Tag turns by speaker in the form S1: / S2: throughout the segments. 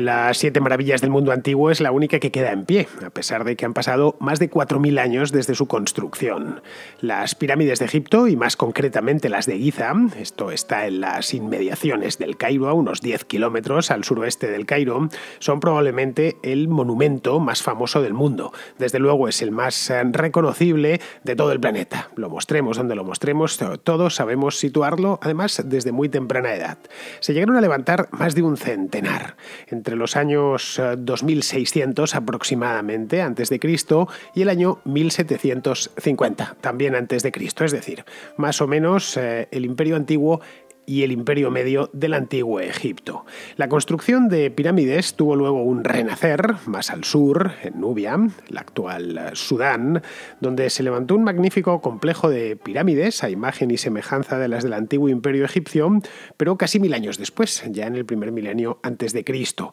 S1: las siete maravillas del mundo antiguo es la única que queda en pie, a pesar de que han pasado más de 4.000 años desde su construcción. Las pirámides de Egipto, y más concretamente las de Giza, esto está en las inmediaciones del Cairo, a unos 10 kilómetros al suroeste del Cairo, son probablemente el monumento más famoso del mundo. Desde luego es el más eh, reconocible de todo el planeta. Lo mostremos donde lo mostremos, todos sabemos situarlo, además desde muy temprana edad. Se llegaron a levantar más de un centenar entre los años 2600 eh, aproximadamente antes de Cristo y el año 1750 también antes de Cristo, es decir, más o menos eh, el Imperio Antiguo y el imperio medio del antiguo Egipto. La construcción de pirámides tuvo luego un renacer más al sur, en Nubia, la actual Sudán, donde se levantó un magnífico complejo de pirámides a imagen y semejanza de las del antiguo imperio egipcio, pero casi mil años después, ya en el primer milenio antes de Cristo.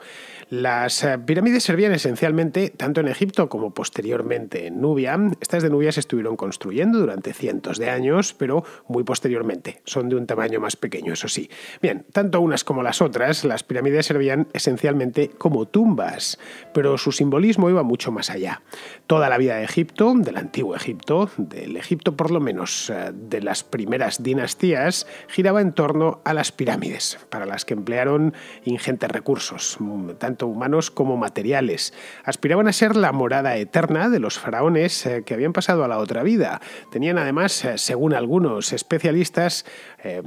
S1: Las eh, pirámides servían esencialmente tanto en Egipto como posteriormente en Nubia. Estas de Nubia se estuvieron construyendo durante cientos de años, pero muy posteriormente. Son de un tamaño más pequeño eso sí. Bien, tanto unas como las otras, las pirámides servían esencialmente como tumbas, pero su simbolismo iba mucho más allá. Toda la vida de Egipto, del antiguo Egipto, del Egipto por lo menos eh, de las primeras dinastías, giraba en torno a las pirámides, para las que emplearon ingentes recursos, mm, tanto humanos como materiales. Aspiraban a ser la morada eterna de los faraones eh, que habían pasado a la otra vida. Tenían además, eh, según algunos especialistas,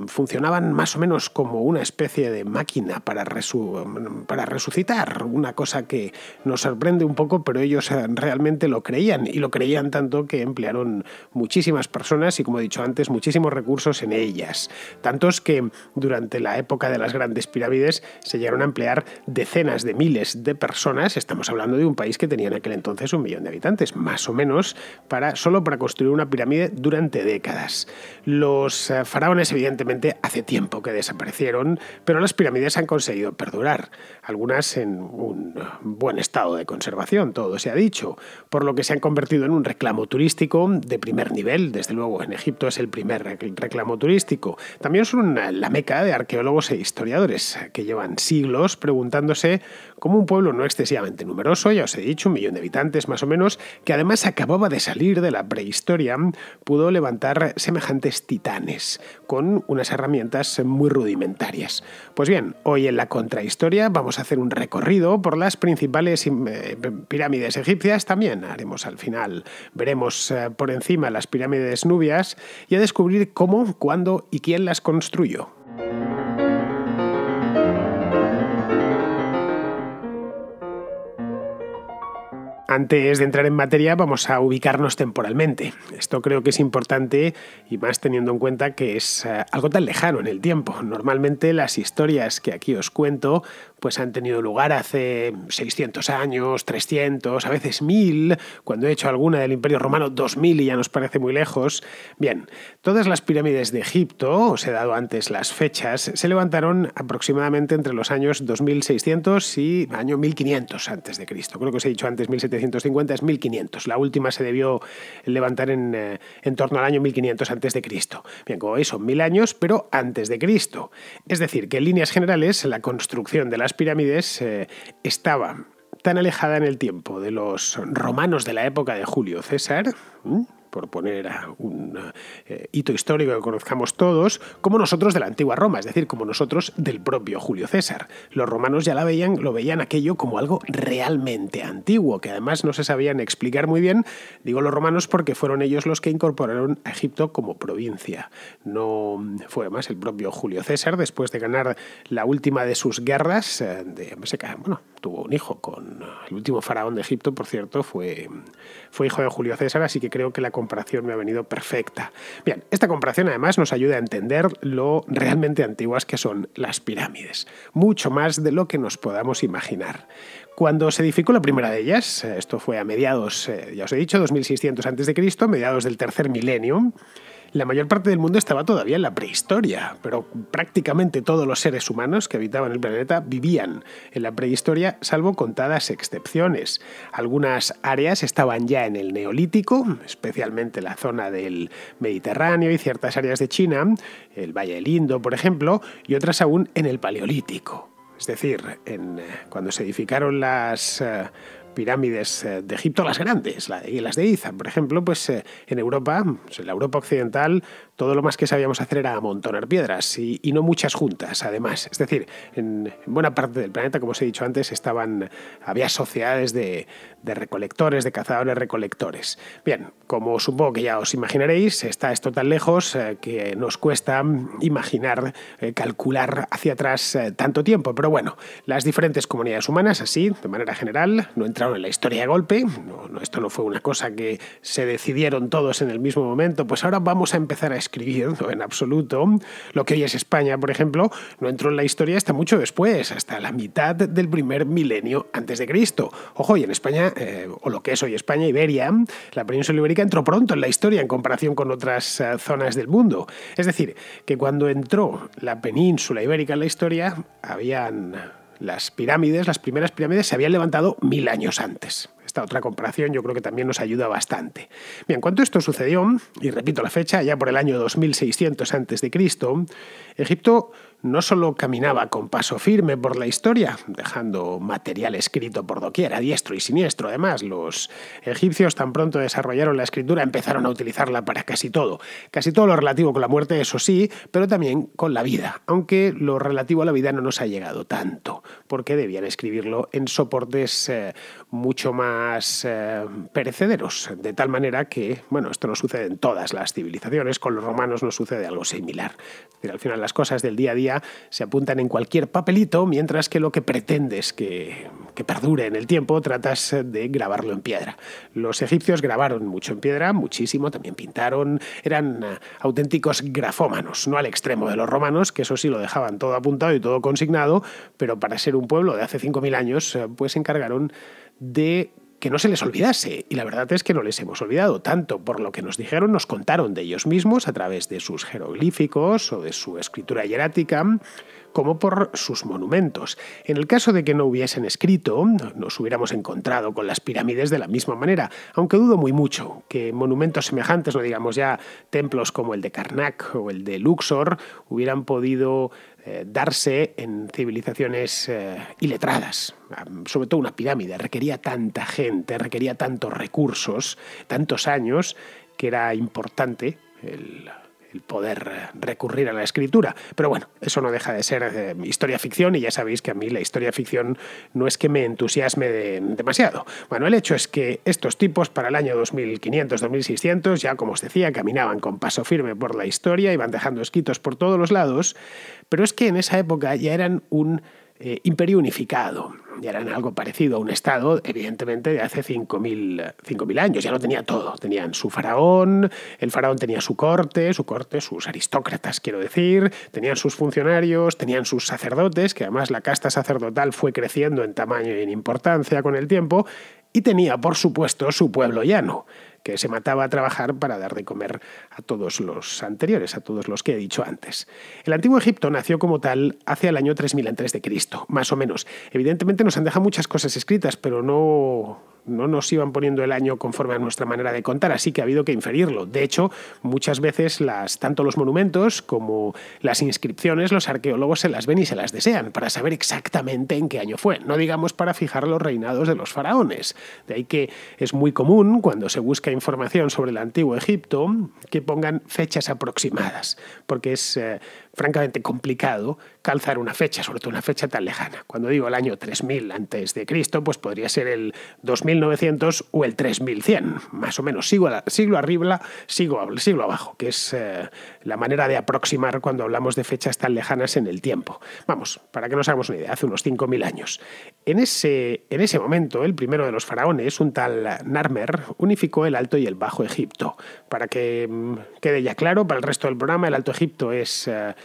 S1: funcionaban más o menos como una especie de máquina para, para resucitar, una cosa que nos sorprende un poco, pero ellos eh, realmente lo creían y lo creían tanto que emplearon muchísimas personas y, como he dicho antes, muchísimos recursos en ellas. Tantos que durante la época de las grandes pirámides se llegaron a emplear decenas de miles de personas, estamos hablando de un país que tenía en aquel entonces un millón de habitantes, más o menos, para, solo para construir una pirámide durante décadas. Los eh, faraones, evidentemente, hace tiempo tiempo que desaparecieron, pero las pirámides han conseguido perdurar, algunas en un buen estado de conservación, todo se ha dicho, por lo que se han convertido en un reclamo turístico de primer nivel, desde luego en Egipto es el primer reclamo turístico. También son la meca de arqueólogos e historiadores que llevan siglos preguntándose cómo un pueblo no excesivamente numeroso, ya os he dicho, un millón de habitantes más o menos, que además acababa de salir de la prehistoria, pudo levantar semejantes titanes con unas herramientas muy rudimentarias. Pues bien, hoy en la contrahistoria vamos a hacer un recorrido por las principales eh, pirámides egipcias, también haremos al final, veremos eh, por encima las pirámides nubias y a descubrir cómo, cuándo y quién las construyó. Antes de entrar en materia vamos a ubicarnos temporalmente. Esto creo que es importante y más teniendo en cuenta que es eh, algo tan lejano en el tiempo. Normalmente las historias que aquí os cuento pues han tenido lugar hace 600 años, 300, a veces 1000, cuando he hecho alguna del Imperio Romano 2000 y ya nos parece muy lejos. Bien, todas las pirámides de Egipto, os he dado antes las fechas, se levantaron aproximadamente entre los años 2600 y año 1500 antes de Cristo. Creo que os he dicho antes 1750 es 1500. La última se debió levantar en, eh, en torno al año 1500 antes de Cristo. Bien, como veis son 1000 años, pero antes de Cristo. Es decir, que en líneas generales la construcción de las pirámides eh, estaba tan alejada en el tiempo de los romanos de la época de Julio César, por poner un eh, hito histórico que conozcamos todos, como nosotros de la antigua Roma, es decir, como nosotros del propio Julio César. Los romanos ya la veían, lo veían aquello como algo realmente antiguo, que además no se sabían explicar muy bien, digo los romanos porque fueron ellos los que incorporaron a Egipto como provincia. No fue más el propio Julio César, después de ganar la última de sus guerras, eh, de, bueno, tuvo un hijo con el último faraón de Egipto, por cierto, fue, fue hijo de Julio César, así que creo que la comparación me ha venido perfecta. Bien, esta comparación además nos ayuda a entender lo realmente antiguas que son las pirámides, mucho más de lo que nos podamos imaginar. Cuando se edificó la primera de ellas, eh, esto fue a mediados, eh, ya os he dicho, 2600 a.C., mediados del tercer milenio, la mayor parte del mundo estaba todavía en la prehistoria, pero prácticamente todos los seres humanos que habitaban el planeta vivían en la prehistoria, salvo contadas excepciones. Algunas áreas estaban ya en el neolítico, especialmente la zona del Mediterráneo y ciertas áreas de China, el Valle del Indo, por ejemplo, y otras aún en el Paleolítico. Es decir, en, eh, cuando se edificaron las eh, pirámides eh, de Egipto, las grandes, y las de Giza, por ejemplo, pues eh, en Europa, pues, en la Europa occidental, todo lo más que sabíamos hacer era amontonar piedras y, no muchas juntas, además. Es decir, en, buena parte del planeta, como os he dicho antes, estaban, había sociedades de, recolectores, de cazadores recolectores. Bien, como supongo que ya os imaginaréis, está esto tan lejos eh, que nos cuesta imaginar, eh, calcular hacia atrás eh, tanto tiempo. Pero bueno, las diferentes comunidades humanas, así, de manera general, no entraron en la historia de golpe. esto no fue una cosa que se decidieron todos en el mismo momento. Pues ahora vamos a empezar a escribiendo en absoluto. Lo que hoy es España, por ejemplo, no entró en la historia hasta mucho después, hasta la mitad del primer milenio antes de Cristo. Ojo, y en España, eh, o lo que es hoy España, Iberia, la península ibérica entró pronto en la historia en comparación con otras eh, zonas del mundo. Es decir, que cuando entró la península ibérica en la historia, habían las pirámides, las primeras pirámides se habían levantado mil años antes otra comparación yo creo que también nos ayuda bastante. Bien, cuando esto sucedió, y repito la fecha, ya por el año 2600 a.C., Egipto no solo caminaba con paso firme por la historia, dejando material escrito por doquiera, diestro y siniestro. Además, los egipcios tan pronto desarrollaron la escritura, empezaron a utilizarla para casi todo. Casi todo lo relativo con la muerte, eso sí, pero también con la vida, aunque lo relativo a la vida no nos ha llegado tanto, porque debían escribirlo en soportes eh, mucho más eh, perecederos, de tal manera que, bueno, esto no sucede en todas las civilizaciones, con los romanos no sucede algo similar. al final las cosas del día a día se apuntan en cualquier papelito, mientras que lo que pretendes que, que perdure en el tiempo tratas de grabarlo en piedra. Los egipcios grabaron mucho en piedra, muchísimo, también pintaron, eran eh, auténticos grafómanos, no al extremo de los romanos, que eso sí lo dejaban todo apuntado y todo consignado, pero para ser un pueblo de hace 5.000 años, eh, pues se encargaron de que no se les olvidase. Y la verdad es que no les hemos olvidado tanto. Por lo que nos dijeron, nos contaron de ellos mismos a través de sus jeroglíficos o de su escritura hierática, como por sus monumentos. En el caso de que no hubiesen escrito, nos hubiéramos encontrado con las pirámides de la misma manera, aunque dudo muy mucho que monumentos semejantes, o digamos ya templos como el de Karnak o el de Luxor, hubieran podido eh, darse en civilizaciones eh, iletradas, ah, sobre todo una pirámide. Requería tanta gente, requería tantos recursos, tantos años, que era importante el poder recurrir a la escritura. Pero bueno, eso no deja de ser eh, historia ficción y ya sabéis que a mí la historia ficción no es que me entusiasme demasiado. Bueno, el hecho es que estos tipos para el año 2500-2600 ya, como os decía, caminaban con paso firme por la historia, iban dejando escritos por todos los lados, pero es que en esa época ya eran un eh, imperio unificado. Y eran algo parecido a un Estado, evidentemente, de hace 5.000 años. Ya lo tenía todo. Tenían su faraón, el faraón tenía su corte, su corte, sus aristócratas, quiero decir, tenían sus funcionarios, tenían sus sacerdotes, que además la casta sacerdotal fue creciendo en tamaño y en importancia con el tiempo, y tenía, por supuesto, su pueblo llano, que se mataba a trabajar para dar de comer a todos los anteriores, a todos los que he dicho antes. El antiguo Egipto nació como tal hacia el año 3000 Cristo, más o menos. Evidentemente nos han dejado muchas cosas escritas, pero no, nos iban poniendo el año conforme a nuestra manera de contar, así que ha habido que inferirlo. De hecho, muchas veces las, tanto los monumentos como las inscripciones, los arqueólogos se las ven y se las desean para saber exactamente en qué año fue, no digamos para fijar los reinados de los faraones. De ahí que es muy común cuando se busca información sobre el antiguo Egipto que pongan fechas aproximadas, porque es, eh, francamente complicado calzar una fecha, sobre todo una fecha tan lejana. Cuando digo el año 3000 antes de Cristo, pues podría ser el 2900 o el 3100, más o menos. Sigo siglo arriba, sigo, siglo abajo, que es eh, la manera de aproximar cuando hablamos de fechas tan lejanas en el tiempo. Vamos, para que nos hagamos una idea, hace unos 5000 años. En ese, en ese momento, el primero de los faraones, un tal Narmer, unificó el Alto y el Bajo Egipto. Para que mm, quede ya claro, para el resto del programa, el Alto Egipto es... Eh,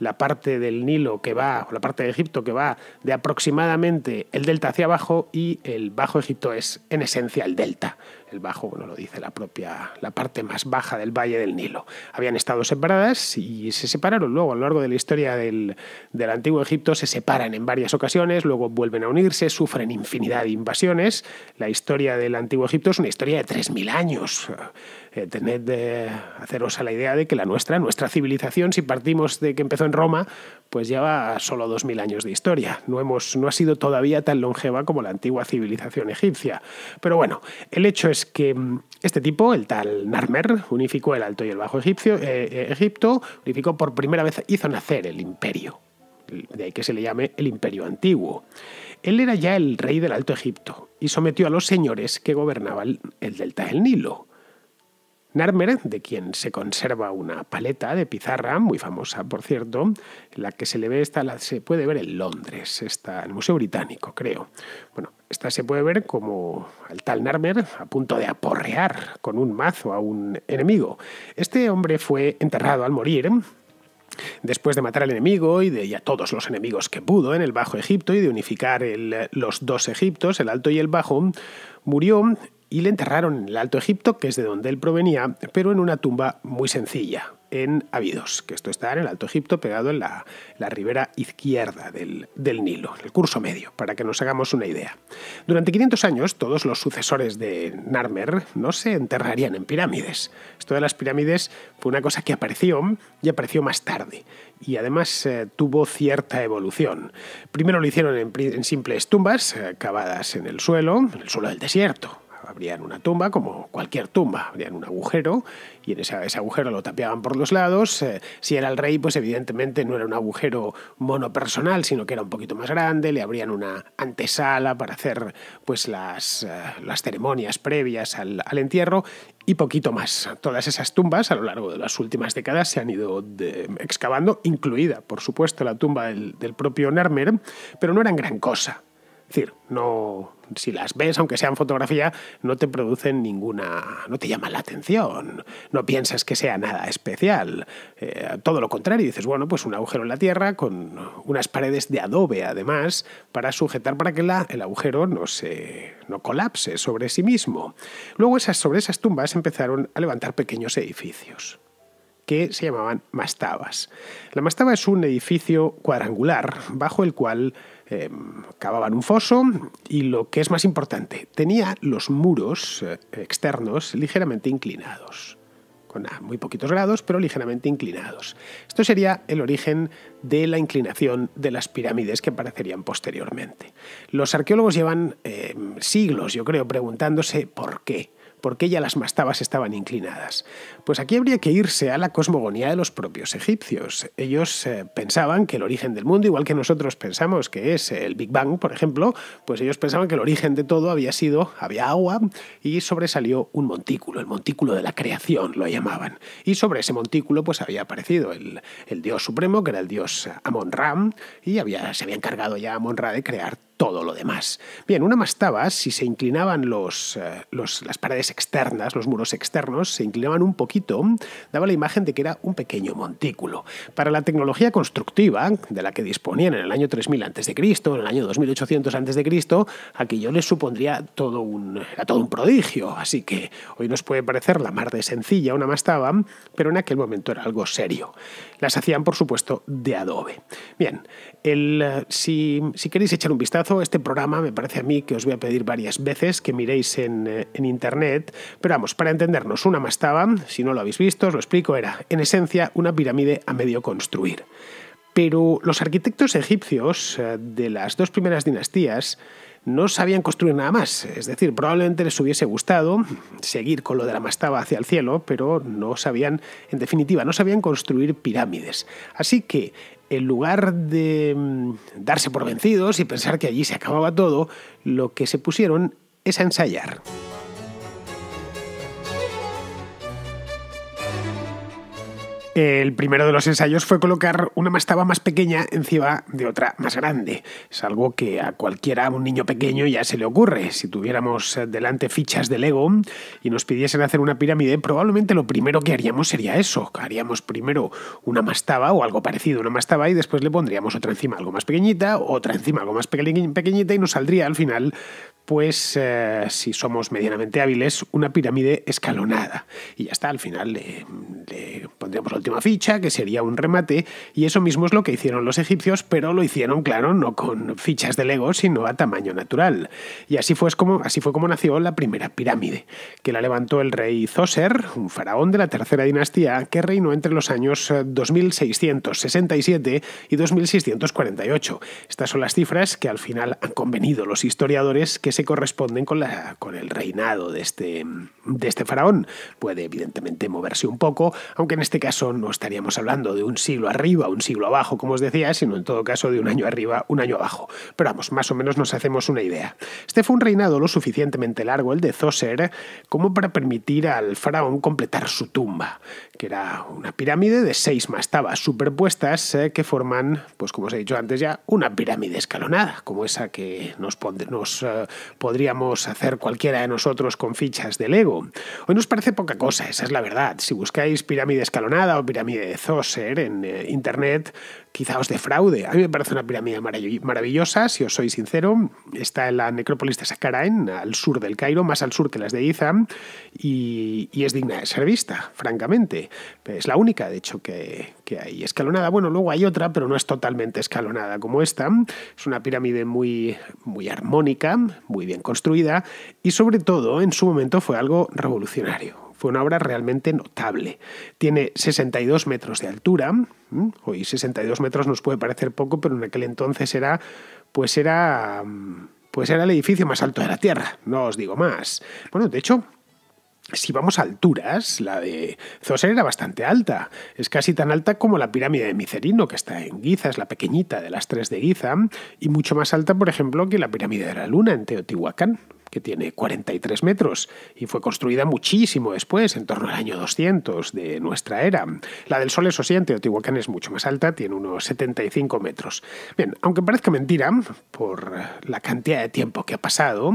S1: la parte del Nilo que va, o la parte de Egipto que va de aproximadamente el delta hacia abajo y el Bajo Egipto es en esencia el delta. El Bajo, bueno, lo dice la propia, la parte más baja del Valle del Nilo. Habían estado separadas y se separaron luego a lo largo de la historia del, del Antiguo Egipto, se separan en varias ocasiones, luego vuelven a unirse, sufren infinidad de invasiones. La historia del Antiguo Egipto es una historia de 3.000 años. Eh, tened de eh, haceros a la idea de que la nuestra, nuestra civilización, si partimos de que empezó Roma, pues lleva solo 2.000 años de historia. No, hemos, no ha sido todavía tan longeva como la antigua civilización egipcia. Pero bueno, el hecho es que mm, este tipo, el tal Narmer, unificó el Alto y el Bajo eh, eh, Egipto, unificó por primera vez, hizo nacer el imperio. De ahí que se le llame el imperio antiguo. Él era ya el rey del Alto Egipto y sometió a los señores que gobernaban el delta del Nilo. Narmer, de quien se conserva una paleta de pizarra, muy famosa por cierto, en la que se le ve esta, se puede ver en Londres, está en el Museo Británico, creo. Bueno, esta se puede ver como al tal Narmer a punto de aporrear con un mazo a un enemigo. Este hombre fue enterrado al morir Después de matar al enemigo y de todos los enemigos que pudo en el Bajo Egipto y de unificar los dos Egiptos, el Alto y el Bajo, murió y le enterraron en el Alto Egipto, que es de donde él provenía, pero en una tumba muy sencilla, en Abidos, que esto está en el Alto Egipto, pegado en la, ribera izquierda del, del, Nilo, el curso medio, para que nos hagamos una idea. Durante 500 años, todos los sucesores de Narmer no se enterrarían en pirámides. Esto de las pirámides fue una cosa que apareció y apareció más tarde, y además eh, tuvo cierta evolución. Primero lo hicieron en, simples tumbas, eh, cavadas en el suelo, en el suelo del desierto, abrían una tumba, como cualquier tumba, abrían un agujero y en ese, ese agujero lo tapiaban por los lados. Eh, si era el rey, pues evidentemente no era un agujero monopersonal, sino que era un poquito más grande, le habrían una antesala para hacer pues las, eh, las ceremonias previas al, entierro y poquito más. Todas esas tumbas a lo largo de las últimas décadas se han ido excavando, incluida, por supuesto, la tumba del, del, propio Nermer, pero no eran gran cosa. Es decir, no, si las ves, aunque sean fotografía, no te producen ninguna, no te llama la atención, no piensas que sea nada especial. Eh, todo lo contrario, dices, bueno, pues un agujero en la tierra con unas paredes de adobe además para sujetar para que la, el agujero no se no colapse sobre sí mismo. Luego esas, sobre esas tumbas empezaron a levantar pequeños edificios que se llamaban mastabas. La mastaba es un edificio cuadrangular bajo el cual Em, cavaban un foso y lo que es más importante, tenía los muros eh, externos ligeramente inclinados, con ah, muy poquitos grados, pero ligeramente inclinados. Esto sería el origen de la inclinación de las pirámides que aparecerían posteriormente. Los arqueólogos llevan em, siglos, yo creo, preguntándose por qué porque ya las mastabas estaban inclinadas. Pues aquí habría que irse a la cosmogonía de los propios egipcios. Ellos eh, pensaban que el origen del mundo, igual que nosotros pensamos que es el Big Bang, por ejemplo, pues ellos pensaban que el origen de todo había sido, había agua y sobresalió un montículo, el montículo de la creación lo llamaban. Y sobre ese montículo pues había aparecido el, dios supremo, que era el dios Amon-Ra, y había, se había encargado ya Amon-Ra de crear todo lo demás. Bien, una mastaba, si se inclinaban eh, los, las paredes externas, los muros externos, se inclinaban un poquito, daba la imagen de que era un pequeño montículo. Para la tecnología constructiva, de la que disponían en el año 3000 a.C., en el año 2800 a.C., aquello les supondría todo un, a todo un prodigio. Así que hoy nos puede parecer la mar de sencilla una mastaba, pero en aquel momento era algo serio. Las hacían, por supuesto, de adobe. Bien, el, eh, si queréis echar un vistazo, este programa me parece a mí que os voy a pedir varias veces que miréis en, eh, en internet, pero vamos, para entendernos, una mastaba, si no lo habéis visto, os lo explico, era en esencia una pirámide a medio construir. Pero los arquitectos egipcios eh, de las dos primeras dinastías no sabían construir nada más. Es decir, probablemente les hubiese gustado seguir con lo de la mastaba hacia el cielo, pero no sabían, en definitiva, no sabían construir pirámides. Así que en lugar de mm, darse por vencidos y pensar que allí se acababa todo, lo que se pusieron es a ensayar. Eh, el primero de los ensayos fue colocar una mastaba más pequeña encima de otra más grande. Es algo que a cualquiera, a un niño pequeño, ya se le ocurre. Si tuviéramos eh, delante fichas de Lego y nos pidiesen hacer una pirámide, probablemente lo primero que haríamos sería eso. Haríamos primero una mastaba o algo parecido a una mastaba y después le pondríamos otra encima algo más pequeñita, otra encima algo más pequeñita y nos saldría al final pues eh, si somos medianamente hábiles, una pirámide escalonada. Y ya está, al final le, pondremos la última ficha, que sería un remate, y eso mismo es lo que hicieron los egipcios, pero lo hicieron, claro, no con fichas de Lego, sino a tamaño natural. Y así fue, como, así fue como nació la primera pirámide, que la levantó el rey Zoser, un faraón de la tercera dinastía, que reinó entre los años 2667 eh, y 2648. Estas son las cifras que al final han convenido los historiadores que se corresponden con, la, con el reinado de este, de este faraón. Puede evidentemente moverse un poco, aunque en este caso no estaríamos hablando de un siglo arriba, un siglo abajo, como os decía, sino en todo caso de un año arriba, un año abajo. Pero vamos, más o menos nos hacemos una idea. Este fue un reinado lo suficientemente largo, el de Zoser, como para permitir al faraón completar su tumba, que era una pirámide de seis mastabas superpuestas eh, que forman, pues como os he dicho antes ya, una pirámide escalonada, como esa que nos, pone nos eh, podríamos hacer cualquiera de nosotros con fichas de Lego. Hoy nos parece poca cosa, esa es la verdad. Si buscáis pirámide escalonada o pirámide de Zoser en eh, Internet, quizá os defraude. A mí me parece una pirámide maravillosa, si os soy sincero. Está en la necrópolis de en al sur del Cairo, más al sur que las de Giza, y, es digna de ser vista, francamente. Es la única, de hecho, que, que, hay escalonada. Bueno, luego hay otra, pero no es totalmente escalonada como esta. Es una pirámide muy, muy armónica, muy bien construida, y sobre todo, en su momento fue algo revolucionario fue una obra realmente notable. Tiene 62 metros de altura. Hoy 62 metros nos puede parecer poco, pero en aquel entonces era, pues era, pues era el edificio más alto de la Tierra. No os digo más. Bueno, de hecho, si vamos a alturas, la de Zoser era bastante alta. Es casi tan alta como la pirámide de Micerino, que está en Guiza, es la pequeñita de las tres de Guiza, y mucho más alta, por ejemplo, que la pirámide de la Luna en Teotihuacán que tiene 43 metros y fue construida muchísimo después, en torno al año 200 de nuestra era. La del Sol, es sí, en Teotihuacán es mucho más alta, tiene unos 75 metros. Bien, aunque parezca mentira, por la cantidad de tiempo que ha pasado,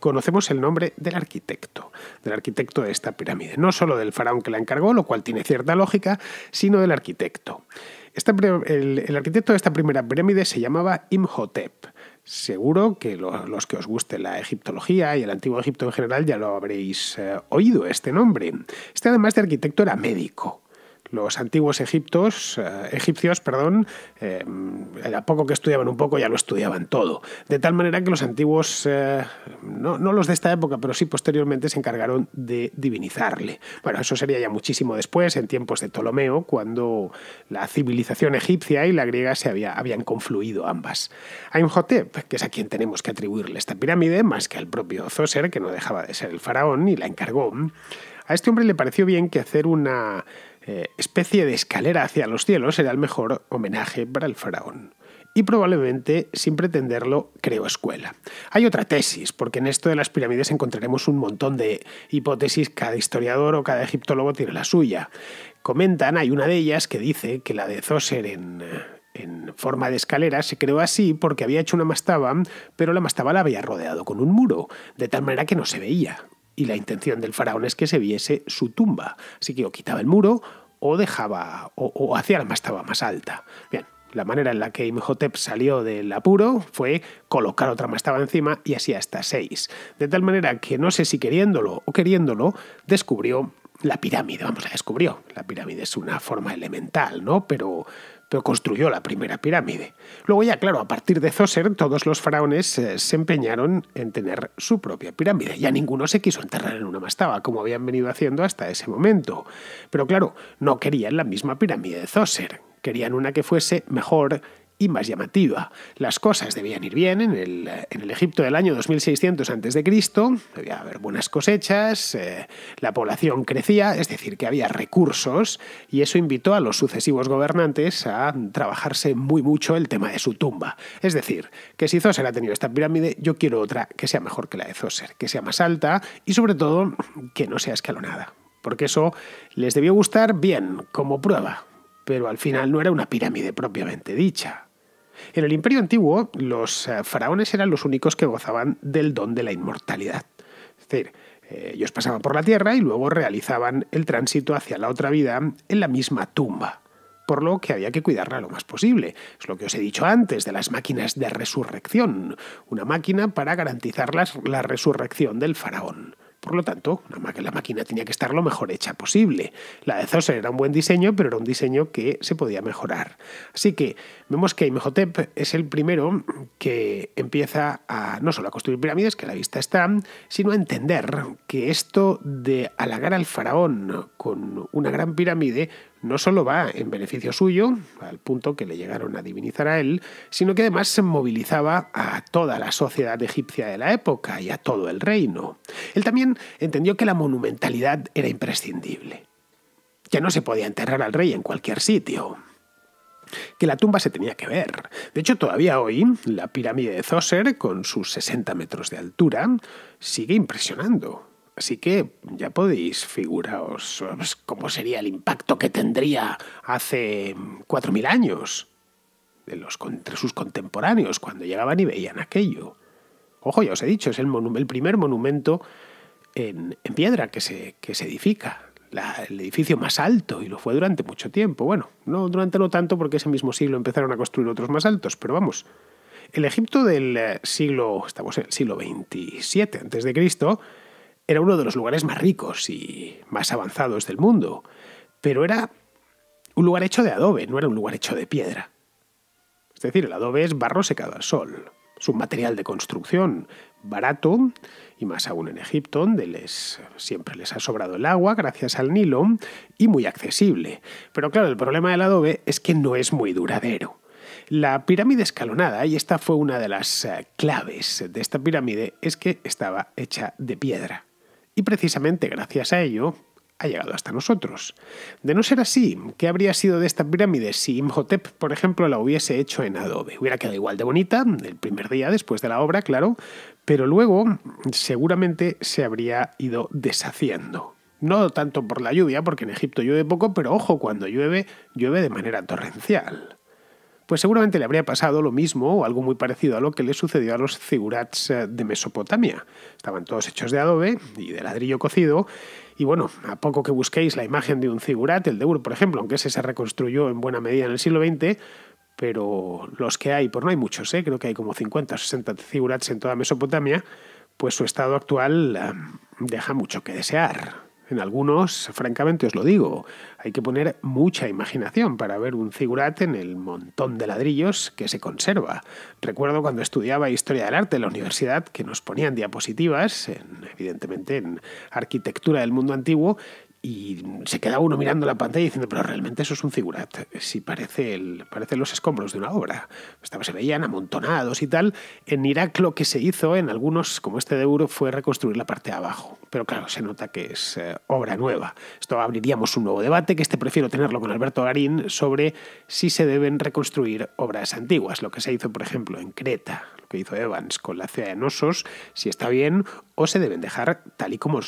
S1: conocemos el nombre del arquitecto, del arquitecto de esta pirámide, no solo del faraón que la encargó, lo cual tiene cierta lógica, sino del arquitecto. el, arquitecto de esta primera pirámide se llamaba Imhotep. Seguro que los que os guste la egiptología y el antiguo Egipto en general ya lo habréis eh, oído este nombre. Este además de arquitecto era médico, los antiguos egiptos, eh, egipcios, perdón, eh, poco que estudiaban un poco, ya lo estudiaban todo. De tal manera que los antiguos, eh, no, los de esta época, pero sí posteriormente se encargaron de divinizarle. Bueno, eso sería ya muchísimo después, en tiempos de Ptolomeo, cuando la civilización egipcia y la griega se había, habían confluido ambas. Imhotep, que es a quien tenemos que atribuirle esta pirámide, más que al propio Zoser, que no dejaba de ser el faraón y la encargó, a este hombre le pareció bien que hacer una eh, especie de escalera hacia los cielos era el mejor homenaje para el faraón y probablemente, sin pretenderlo, creó escuela. Hay otra tesis, porque en esto de las pirámides encontraremos un montón de hipótesis, cada historiador o cada egiptólogo tiene la suya. Comentan, hay una de ellas que dice que la de Zoser en eh, forma de escalera se creó así porque había hecho una mastaba, pero la mastaba la había rodeado con un muro, de tal manera que no se veía y la intención del faraón es que se viese su tumba. Así que o quitaba el muro o dejaba o, hacía la mastaba más alta. Bien, la manera en la que Imhotep salió del apuro fue colocar otra mastaba encima y así hasta seis. De tal manera que no sé si queriéndolo o queriéndolo, descubrió la pirámide, vamos, la descubrió. La pirámide es una forma elemental, ¿no? Pero construyó la primera pirámide. Luego ya, claro, a partir de Zoser, todos los faraones eh, se empeñaron en tener su propia pirámide. Ya ninguno se quiso enterrar en una mastaba, como habían venido haciendo hasta ese momento. Pero claro, no querían la misma pirámide de Zoser. Querían una que fuese mejor, y más llamativa. Las cosas debían ir bien en el, Egipto del año 2600 a.C., debía haber buenas cosechas, eh, la población crecía, es decir, que había recursos, y eso invitó a los sucesivos gobernantes a trabajarse muy mucho el tema de su tumba. Es decir, que si Zoser ha tenido esta pirámide, yo quiero otra que sea mejor que la de Zoser, que sea más alta y sobre todo que no sea escalonada, porque eso les debió gustar bien, como prueba pero al final no era una pirámide propiamente dicha. En el imperio antiguo, los eh, faraones eran los únicos que gozaban del don de la inmortalidad. Es decir, eh, ellos pasaban por la tierra y luego realizaban el tránsito hacia la otra vida en la misma tumba, por lo que había que cuidarla lo más posible. Es lo que os he dicho antes de las máquinas de resurrección, una máquina para garantizar la resurrección del faraón. Por lo tanto, la máquina tenía que estar lo mejor hecha posible. La de Zoser era un buen diseño, pero era un diseño que se podía mejorar. Así que vemos que Imhotep es el primero que empieza a no solo a construir pirámides, que a la vista están, sino a entender que esto de halagar al faraón con una gran pirámide no solo va en beneficio suyo, al punto que le llegaron a divinizar a él, sino que además se movilizaba a toda la sociedad egipcia de la época y a todo el reino. Él también entendió que la monumentalidad era imprescindible, que no se podía enterrar al rey en cualquier sitio, que la tumba se tenía que ver. De hecho, todavía hoy, la pirámide de Zoser, con sus 60 metros de altura, sigue impresionando. Así que ya podéis figuraros pues, cómo sería el impacto que tendría hace 4.000 años los, entre sus contemporáneos cuando llegaban y veían aquello. Ojo, ya os he dicho, es el, el primer monumento en, piedra que se, edifica, el edificio más alto, y lo fue durante mucho tiempo. Bueno, no durante no tanto porque ese mismo siglo empezaron a construir otros más altos, pero vamos, el Egipto del eh, siglo, estamos en el siglo XXVII Cristo. Era uno de los lugares más ricos y más avanzados del mundo, pero era un lugar hecho de adobe, no era un lugar hecho de piedra. Es decir, el adobe es barro secado al sol. Es un material de construcción barato, y más aún en Egipto, donde siempre les ha sobrado el agua gracias al Nilo, y muy accesible. Pero claro, el problema del adobe es que no es muy duradero. La pirámide escalonada, y esta fue una de las eh, claves de esta pirámide, es que estaba hecha de piedra. Y precisamente gracias a ello ha llegado hasta nosotros. De no ser así, ¿qué habría sido de esta pirámide si Imhotep, por ejemplo, la hubiese hecho en adobe? Hubiera quedado igual de bonita, el primer día después de la obra, claro, pero luego seguramente se habría ido deshaciendo. No tanto por la lluvia, porque en Egipto llueve poco, pero ojo, cuando llueve, llueve de manera torrencial pues seguramente le habría pasado lo mismo o algo muy parecido a lo que le sucedió a los zigurats eh, de Mesopotamia. Estaban todos hechos de adobe y de ladrillo cocido, y bueno, a poco que busquéis la imagen de un zigurat, el de Ur, por ejemplo, aunque ese se reconstruyó en buena medida en el siglo XX, pero los que hay, pues no hay muchos, eh, creo que hay como 50 o 60 zigurats en toda Mesopotamia, pues su estado actual eh, deja mucho que desear. En algunos, francamente os lo digo, hay que poner mucha imaginación para ver un figurat en el montón de ladrillos que se conserva. Recuerdo cuando estudiaba historia del arte en la universidad que nos ponían diapositivas, en, evidentemente en arquitectura del mundo antiguo, y se queda uno mirando la pantalla diciendo, pero realmente eso es un figurat, si parece, el, parecen los escombros de una obra. se veían amontonados y tal. En Irak lo que se hizo en algunos, como este de Euro, fue reconstruir la parte de abajo. Pero claro, se nota que es eh, obra nueva. Esto abriríamos un nuevo debate, que este prefiero tenerlo con Alberto Garín, sobre si se deben reconstruir obras antiguas, lo que se hizo, por ejemplo, en Creta, lo que hizo Evans con la ciudad de Nosos, si está bien o se deben dejar tal y como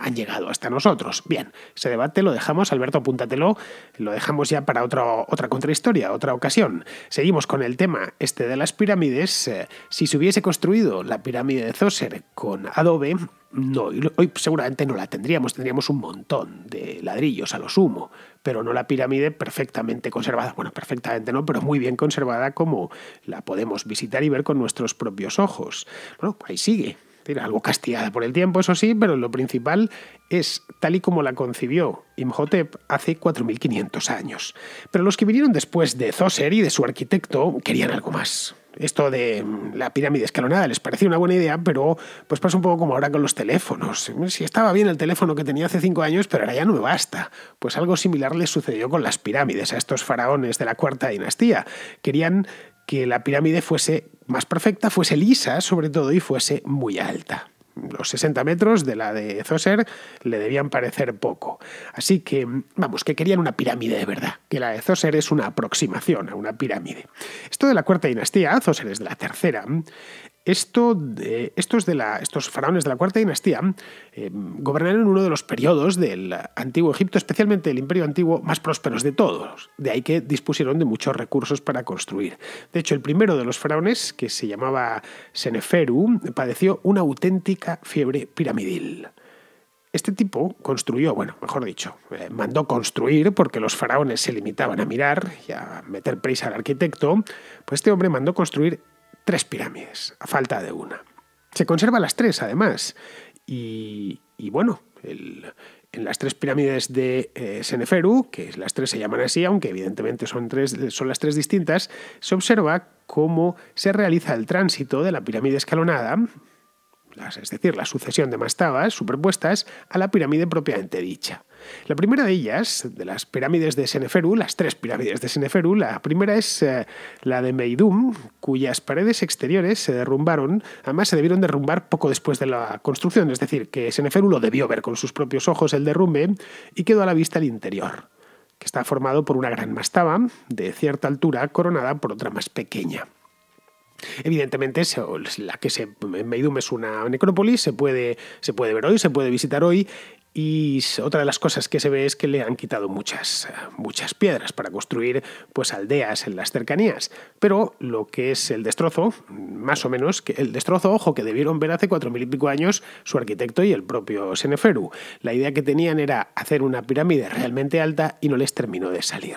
S1: han llegado hasta nosotros. Bien, ese debate lo dejamos, Alberto, apúntatelo, lo dejamos ya para otra, otra contrahistoria, otra ocasión. Seguimos con el tema este de las pirámides. Eh, si se hubiese construido la pirámide de Zoser con adobe, no, hoy seguramente no la tendríamos, tendríamos un montón de ladrillos a lo sumo, pero no la pirámide perfectamente conservada, bueno, perfectamente no, pero muy bien conservada como la podemos visitar y ver con nuestros propios ojos. Bueno, ahí sigue, algo castigada por el tiempo, eso sí, pero lo principal es tal y como la concibió Imhotep hace 4.500 años. Pero los que vinieron después de Zoser y de su arquitecto querían algo más. Esto de mm, la pirámide escalonada les parecía una buena idea, pero pues pasa un poco como ahora con los teléfonos. Si estaba bien el teléfono que tenía hace cinco años, pero ahora ya no me basta. Pues algo similar les sucedió con las pirámides a estos faraones de la cuarta dinastía. Querían que la pirámide fuese más perfecta, fuese lisa sobre todo y fuese muy alta. Los 60 metros de la de Zoser le debían parecer poco. Así que, vamos, que querían una pirámide de verdad, que la de Zoser es una aproximación a una pirámide. Esto de la cuarta dinastía, Zoser es de la tercera, esto, estos, de faraones de la cuarta dinastía eh, gobernaron uno de los periodos del antiguo Egipto, especialmente el imperio antiguo, más prósperos de todos. De ahí que dispusieron de muchos recursos para construir. De hecho, el primero de los faraones, que se llamaba Seneferu, padeció una auténtica fiebre piramidil. Este tipo construyó, bueno, mejor dicho, eh, mandó construir porque los faraones se limitaban a mirar y a meter prisa al arquitecto, pues este hombre mandó construir tres pirámides, a falta de una. Se conservan las tres, además. Y, bueno, en las tres pirámides de eh, Seneferu, que las tres se llaman así, aunque evidentemente son, tres, son las tres distintas, se observa cómo se realiza el tránsito de la pirámide escalonada, es decir, la sucesión de mastabas superpuestas, a la pirámide propiamente dicha. La primera de ellas, de las pirámides de Seneferu, las tres pirámides de Seneferu, la primera es eh, la de Meidum, cuyas paredes exteriores se derrumbaron, además se debieron derrumbar poco después de la construcción, es decir, que Seneferu lo debió ver con sus propios ojos el derrumbe y quedó a la vista el interior, que está formado por una gran mastaba de cierta altura coronada por otra más pequeña. Evidentemente, la que Meidum es una necrópolis, se puede, se puede ver hoy, se puede visitar hoy, y otra de las cosas que se ve es que le han quitado muchas, muchas piedras para construir pues, aldeas en las cercanías. Pero lo que es el destrozo, más o menos, que el destrozo, ojo, que debieron ver hace cuatro mil y pico años su arquitecto y el propio Seneferu. La idea que tenían era hacer una pirámide realmente alta y no les terminó de salir.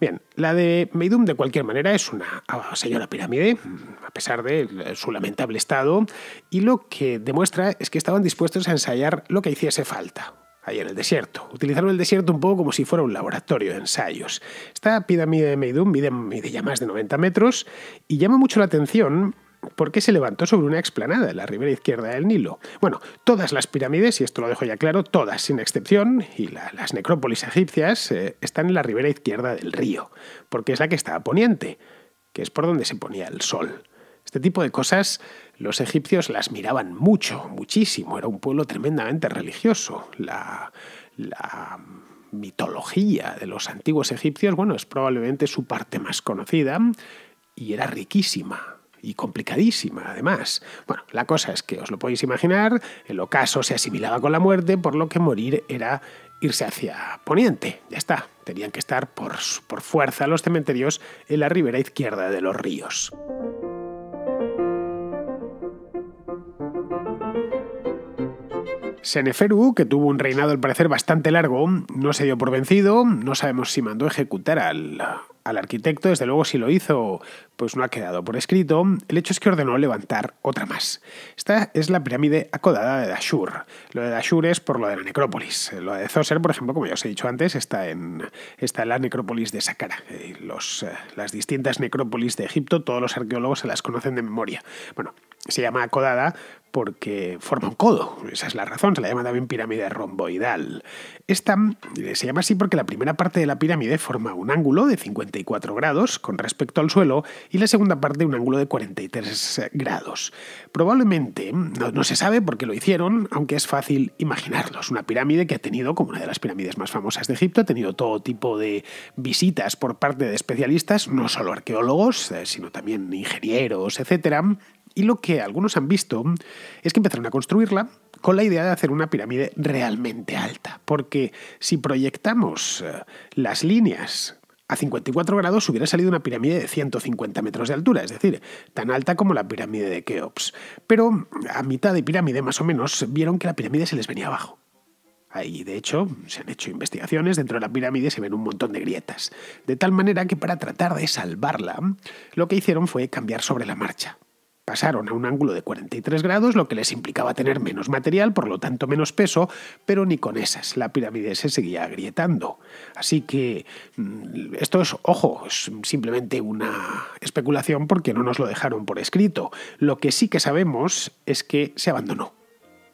S1: Bien, la de Meidum de cualquier manera es una ah, señora pirámide, a pesar de eh, su lamentable estado, y lo que demuestra es que estaban dispuestos a ensayar lo que hiciese falta, ahí en el desierto. Utilizaron el desierto un poco como si fuera un laboratorio de ensayos. Esta pirámide de Meidum mide, mide, ya más de 90 metros y llama mucho la atención porque se levantó sobre una explanada en la ribera izquierda del Nilo. Bueno, todas las pirámides, y esto lo dejo ya claro, todas sin excepción, y las necrópolis egipcias eh, están en la ribera izquierda del río, porque es la que está poniente, que es por donde se ponía el sol. Este tipo de cosas los egipcios las miraban mucho, muchísimo, era un pueblo tremendamente religioso. la mitología de los antiguos egipcios, bueno, es probablemente su parte más conocida y era riquísima y complicadísima además. Bueno, la cosa es que os lo podéis imaginar, el ocaso se asimilaba con la muerte, por lo que morir era irse hacia poniente. Ya está, tenían que estar por, fuerza los cementerios en la ribera izquierda de los ríos. Seneferu, que tuvo un reinado al parecer bastante largo, no se dio por vencido, no sabemos si mandó ejecutar al, al arquitecto, desde luego si lo hizo, pues no ha quedado por escrito, el hecho es que ordenó levantar otra más. Esta es la pirámide acodada de Dashur. Lo de Dashur es por lo de la necrópolis. Lo de Zoser, por ejemplo, como ya os he dicho antes, está en, la necrópolis de Saqqara. Eh, eh, las distintas necrópolis de Egipto, todos los arqueólogos se las conocen de memoria. Bueno, se llama acodada porque forma un codo. Esa es la razón, se la llama también pirámide romboidal. Esta eh, se llama así porque la primera parte de la pirámide forma un ángulo de 54 grados con respecto al suelo y la segunda parte un ángulo de 43 grados. Probablemente, no, se sabe por qué lo hicieron, aunque es fácil imaginarlo. Es una pirámide que ha tenido, como una de las pirámides más famosas de Egipto, ha tenido todo tipo de visitas por parte de especialistas, no solo arqueólogos, eh, sino también ingenieros, etcétera y lo que algunos han visto es que empezaron a construirla con la idea de hacer una pirámide realmente alta, porque si proyectamos eh, las líneas a 54 grados hubiera salido una pirámide de 150 metros de altura, es decir, tan alta como la pirámide de Keops. Pero a mitad de pirámide, más o menos, vieron que la pirámide se les venía abajo. Ahí, de hecho, se han hecho investigaciones, dentro de la pirámide se ven un montón de grietas. De tal manera que para tratar de salvarla, lo que hicieron fue cambiar sobre la marcha. Pasaron a un ángulo de 43 grados, lo que les implicaba tener menos material, por lo tanto menos peso, pero ni con esas. La pirámide se seguía agrietando. Así que mm, esto es, ojo, es simplemente una especulación porque no nos lo dejaron por escrito. Lo que sí que sabemos es que se abandonó.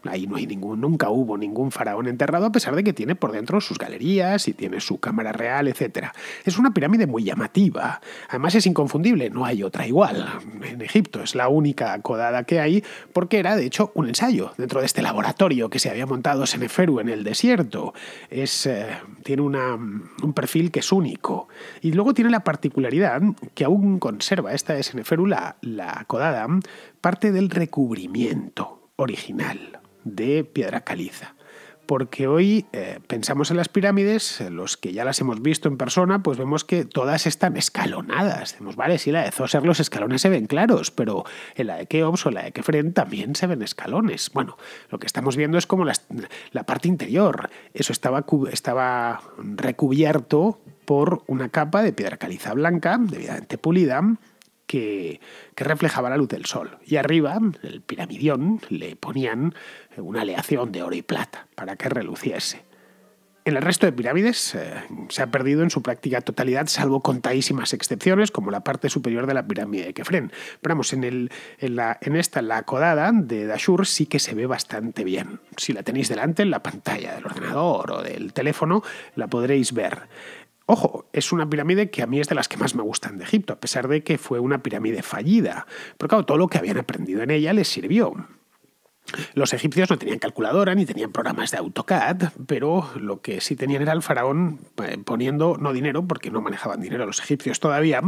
S1: Ahí no hay nunca hubo ningún faraón enterrado, a pesar de que tiene por dentro sus galerías y tiene su cámara real, etc. Es una pirámide muy llamativa. Además es inconfundible, no hay otra igual. En Egipto es la única codada que hay, porque era de hecho un ensayo dentro de este laboratorio que se había montado Seneferu en el desierto. Eh, tiene un perfil que es único. Y luego tiene la particularidad que aún conserva esta de Seneferu, la codada, parte del recubrimiento original de piedra caliza. Porque hoy eh, pensamos en las pirámides, los que ya las hemos visto en persona, pues vemos que todas están escalonadas. Decimos, vale, sí, la de Zoser los escalones se ven claros, pero en la de Keops o la de Kefren también se ven escalones. Bueno, lo que estamos viendo es como la parte interior. Eso estaba, estaba recubierto por una capa de piedra caliza blanca, debidamente pulida, que, reflejaba la luz del sol. Y arriba, el piramidión, le ponían una aleación de oro y plata para que reluciese. En el resto de pirámides eh, se ha perdido en su práctica totalidad, salvo contadísimas excepciones, como la parte superior de la pirámide de Kefren. Pero vamos, en, en, en esta, la codada de Dashur, sí que se ve bastante bien. Si la tenéis delante en la pantalla del ordenador o del teléfono, la podréis ver. Ojo, es una pirámide que a mí es de las que más me gustan de Egipto, a pesar de que fue una pirámide fallida. Pero claro, todo lo que habían aprendido en ella les sirvió. Los egipcios no tenían calculadora ni tenían programas de AutoCAD, pero lo que sí tenían era el faraón eh, poniendo, no dinero, porque no manejaban dinero los egipcios todavía,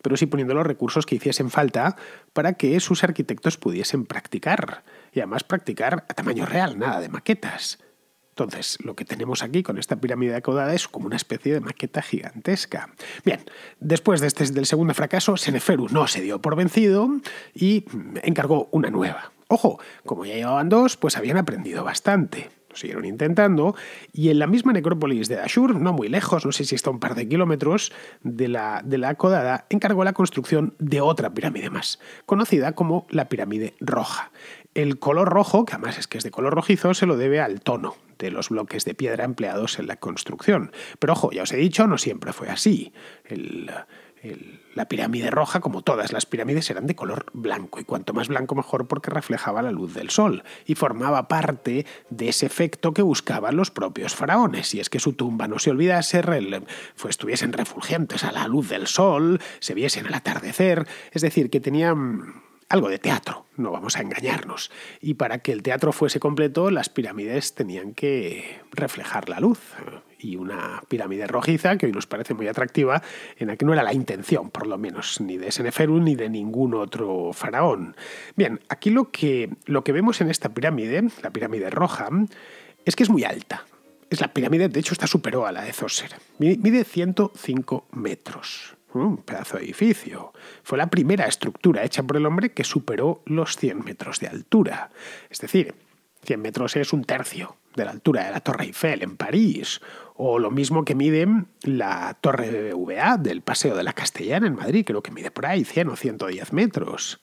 S1: pero sí poniendo los recursos que hiciesen falta para que sus arquitectos pudiesen practicar. Y además practicar a tamaño real, nada de maquetas. Entonces, lo que tenemos aquí con esta pirámide acodada es como una especie de maqueta gigantesca. Bien, después de este, del segundo fracaso, Seneferu no se dio por vencido y encargó una nueva. Ojo, como ya llevaban dos, pues habían aprendido bastante siguieron intentando, y en la misma necrópolis de Ashur, no muy lejos, no sé si está un par de kilómetros de la, de la encargó la construcción de otra pirámide más, conocida como la pirámide roja. El color rojo, que además es que es de color rojizo, se lo debe al tono de los bloques de piedra empleados en la construcción. Pero ojo, ya os he dicho, no siempre fue así. la pirámide roja, como todas las pirámides, eran de color blanco, y cuanto más blanco mejor porque reflejaba la luz del sol, y formaba parte de ese efecto que buscaban los propios faraones, Y es que su tumba no se olvidase, estuviesen refulgentes a la luz del sol, se viesen al atardecer, es decir, que tenían mm, algo de teatro, no vamos a engañarnos. Y para que el teatro fuese completo, las pirámides tenían que reflejar la luz. Y una pirámide rojiza, que hoy nos parece muy atractiva, en la que no era la intención, por lo menos, ni de Seneferu ni de ningún otro faraón. Bien, aquí lo que, lo que vemos en esta pirámide, la pirámide roja, es que es muy alta. Es la pirámide, de hecho, está superó a la de Zoser. Mide 105 metros. Un pedazo de edificio. Fue la primera estructura hecha por el hombre que superó los 100 metros de altura. Es decir, 100 metros es un tercio de la altura de la Torre Eiffel en París, o lo mismo que miden la Torre VA del Paseo de la Castellana en Madrid, creo que mide por ahí 100 o 110 metros.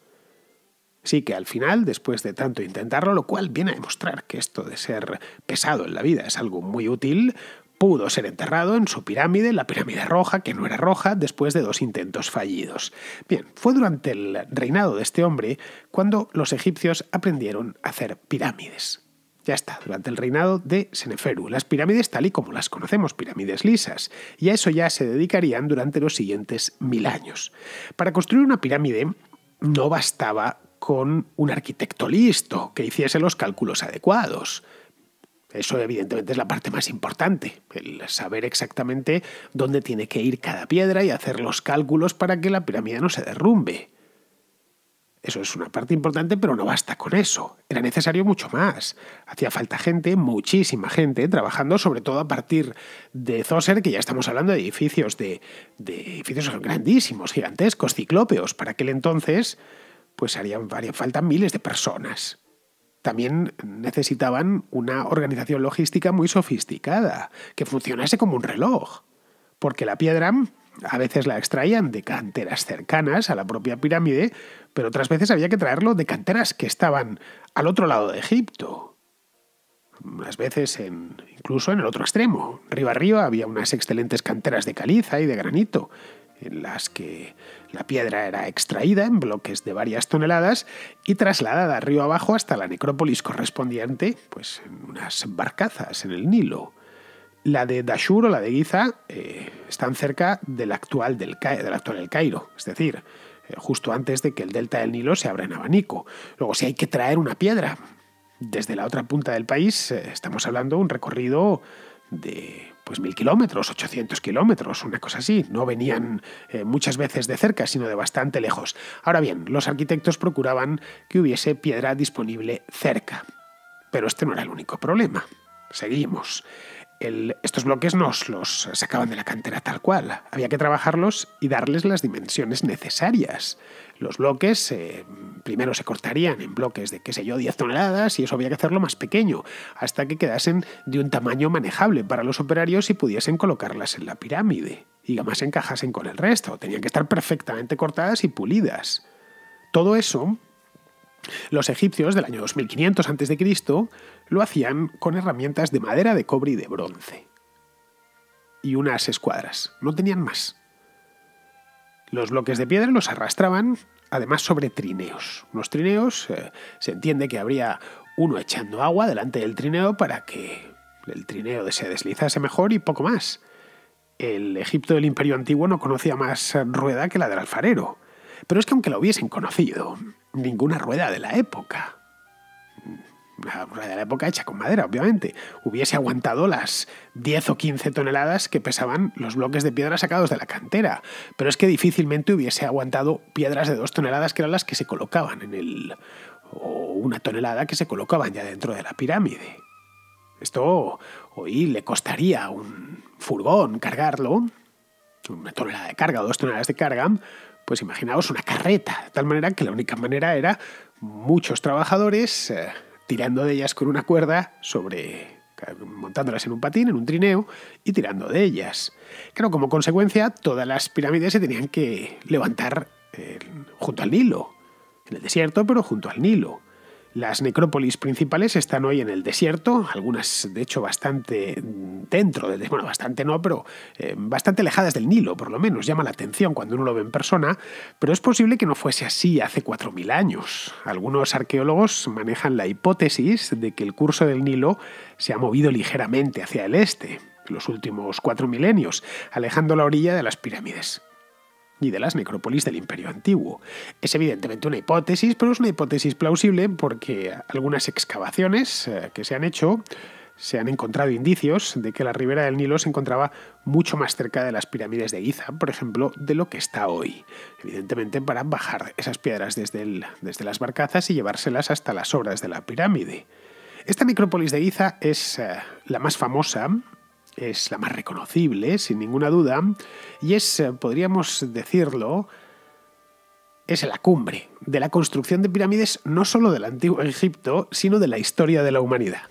S1: Sí que al final, después de tanto intentarlo, lo cual viene a demostrar que esto de ser pesado en la vida es algo muy útil, pudo ser enterrado en su pirámide, la pirámide roja, que no era roja, después de dos intentos fallidos. Bien, fue durante el reinado de este hombre cuando los egipcios aprendieron a hacer pirámides. Ya está, durante el reinado de Seneferu, las pirámides tal y como las conocemos, pirámides lisas, y a eso ya se dedicarían durante los siguientes mil años. Para construir una pirámide no bastaba con un arquitecto listo que hiciese los cálculos adecuados. Eso evidentemente es la parte más importante, el saber exactamente dónde tiene que ir cada piedra y hacer los cálculos para que la pirámide no se derrumbe. Eso es una parte importante, pero no basta con eso. Era necesario mucho más. Hacía falta gente, muchísima gente, trabajando sobre todo a partir de Zoser, que ya estamos hablando de edificios, de, edificios grandísimos, gigantescos, ciclópeos. Para aquel entonces, pues harían, harían falta miles de personas también necesitaban una organización logística muy sofisticada, que funcionase como un reloj, porque la piedra a veces la extraían de canteras cercanas a la propia pirámide, pero otras veces había que traerlo de canteras que estaban al otro lado de Egipto. Unas veces incluso en el otro extremo. Río arriba había unas excelentes canteras de caliza y de granito, en las que la piedra era extraída en bloques de varias toneladas y trasladada río abajo hasta la necrópolis correspondiente, pues en unas barcazas en el Nilo. La de Dashur o la de Giza eh, están cerca del actual del, actual Cairo, es decir, eh, justo antes de que el delta del Nilo se abra en abanico. Luego, si hay que traer una piedra desde la otra punta del país, eh, estamos hablando de un recorrido de pues, mil kilómetros, 800 kilómetros, una cosa así. No venían eh, muchas veces de cerca, sino de bastante lejos. Ahora bien, los arquitectos procuraban que hubiese piedra disponible cerca. Pero este no era el único problema. Seguimos. estos bloques no los sacaban de la cantera tal cual. Había que trabajarlos y darles las dimensiones necesarias los bloques eh, primero se cortarían en bloques de, qué sé yo, 10 toneladas y eso había que hacerlo más pequeño, hasta que quedasen de un tamaño manejable para los operarios y pudiesen colocarlas en la pirámide y además encajasen con el resto. Tenían que estar perfectamente cortadas y pulidas. Todo eso, los egipcios del año 2500 a.C. lo hacían con herramientas de madera, de cobre y de bronce. Y unas escuadras, no tenían más. Los bloques de piedra los arrastraban además sobre trineos. Unos trineos, eh, se entiende que habría uno echando agua delante del trineo para que el trineo se deslizase mejor y poco más. El Egipto del Imperio Antiguo no conocía más rueda que la del alfarero. Pero es que aunque la hubiesen conocido, ninguna rueda de la época la de la época hecha con madera, obviamente, hubiese aguantado las 10 o 15 toneladas que pesaban los bloques de piedra sacados de la cantera, pero es que difícilmente hubiese aguantado piedras de dos toneladas que eran las que se colocaban en el... o una tonelada que se colocaban ya dentro de la pirámide. Esto hoy le costaría un furgón cargarlo, una tonelada de carga o dos toneladas de carga, pues imaginaos una carreta, de tal manera que la única manera era muchos trabajadores... Eh, tirando de ellas con una cuerda sobre montándolas en un patín, en un trineo y tirando de ellas. Claro, como consecuencia, todas las pirámides se tenían que levantar eh, junto al Nilo, en el desierto, pero junto al Nilo. Las necrópolis principales están hoy en el desierto, algunas de hecho bastante dentro, del, bueno, bastante no, pero eh, bastante alejadas del Nilo, por lo menos, llama la atención cuando uno lo ve en persona, pero es posible que no fuese así hace 4.000 años. Algunos arqueólogos manejan la hipótesis de que el curso del Nilo se ha movido ligeramente hacia el este, los últimos cuatro milenios, alejando la orilla de las pirámides ni de las necrópolis del Imperio Antiguo. Es evidentemente una hipótesis, pero es una hipótesis plausible porque algunas excavaciones eh, que se han hecho se han encontrado indicios de que la ribera del Nilo se encontraba mucho más cerca de las pirámides de Giza, por ejemplo, de lo que está hoy. Evidentemente para bajar esas piedras desde, desde las barcazas y llevárselas hasta las obras de la pirámide. Esta necrópolis de Giza es eh, la más famosa es la más reconocible, sin ninguna duda, y es, eh, podríamos decirlo, es la cumbre de la construcción de pirámides no solo del antiguo Egipto, sino de la historia de la humanidad.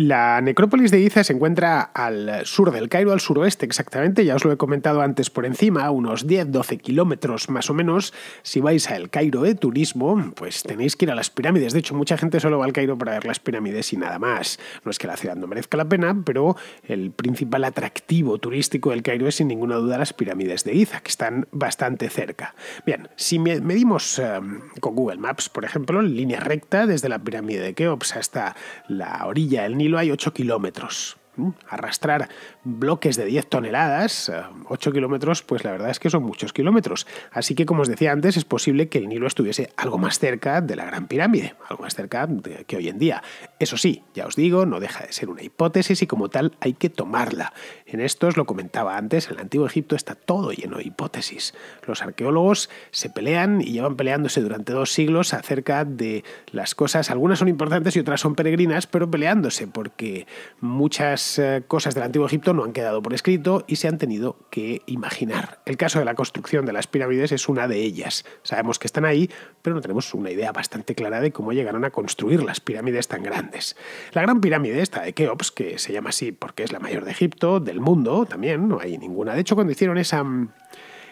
S1: La necrópolis de Giza se encuentra al sur del Cairo, al suroeste exactamente, ya os lo he comentado antes por encima, unos 10-12 kilómetros más o menos. Si vais al Cairo de turismo, pues tenéis que ir a las pirámides. De hecho, mucha gente solo va al Cairo para ver las pirámides y nada más. No es que la ciudad no merezca la pena, pero el principal atractivo turístico del Cairo es sin ninguna duda las pirámides de Giza, que están bastante cerca. Bien, si medimos em, con Google Maps, por ejemplo, en línea recta desde la pirámide de Keops hasta la orilla del Nilo, hay 8 kilómetros arrastrar bloques de 10 toneladas, 8 eh, kilómetros, pues la verdad es que son muchos kilómetros. Así que, como os decía antes, es posible que el Nilo estuviese algo más cerca de la Gran Pirámide, algo más cerca que hoy en día. Eso sí, ya os digo, no deja de ser una hipótesis y como tal hay que tomarla. En esto os lo comentaba antes, en el Antiguo Egipto está todo lleno de hipótesis. Los arqueólogos se pelean y llevan peleándose durante dos siglos acerca de las cosas, algunas son importantes y otras son peregrinas, pero peleándose porque muchas eh, cosas del Antiguo Egipto no han quedado por escrito y se han tenido que imaginar. El caso de la construcción de las pirámides es una de ellas. Sabemos que están ahí, pero no tenemos una idea bastante clara de cómo llegaron a construir las pirámides tan grandes. La gran pirámide, esta de Keops, que se llama así porque es la mayor de Egipto, del mundo también, no hay ninguna. De hecho, cuando hicieron esa,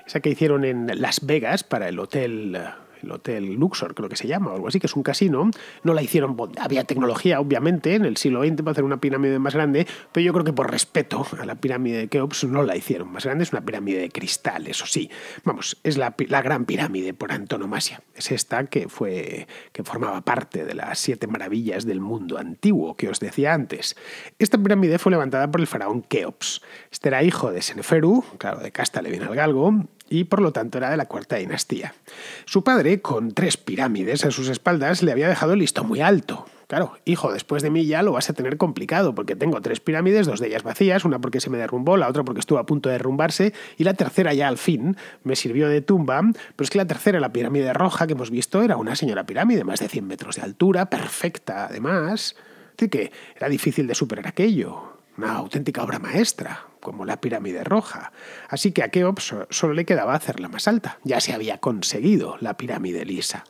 S1: esa que hicieron en Las Vegas para el hotel el Hotel Luxor, creo que se llama, o algo así, que es un casino, no la hicieron, había tecnología, obviamente, en el siglo XX para hacer una pirámide más grande, pero yo creo que por respeto a la pirámide de Keops no la hicieron más grande, es una pirámide de cristal, eso sí, vamos, es la, gran pirámide por antonomasia, es esta que, fue, que formaba parte de las siete maravillas del mundo antiguo que os decía antes. Esta pirámide fue levantada por el faraón Keops, este era hijo de Seneferu, claro, de casta le viene al galgo, y por lo tanto era de la cuarta dinastía. Su padre, con tres pirámides a sus espaldas, le había dejado el listo muy alto. Claro, hijo, después de mí ya lo vas a tener complicado, porque tengo tres pirámides, dos de ellas vacías, una porque se me derrumbó, la otra porque estuvo a punto de derrumbarse, y la tercera ya al fin me sirvió de tumba, pero es que la tercera, la pirámide roja que hemos visto, era una señora pirámide, más de 100 metros de altura, perfecta además, así que era difícil de superar aquello una auténtica obra maestra, como la pirámide roja. Así que a Keops solo le quedaba hacer la más alta. Ya se había conseguido la pirámide lisa.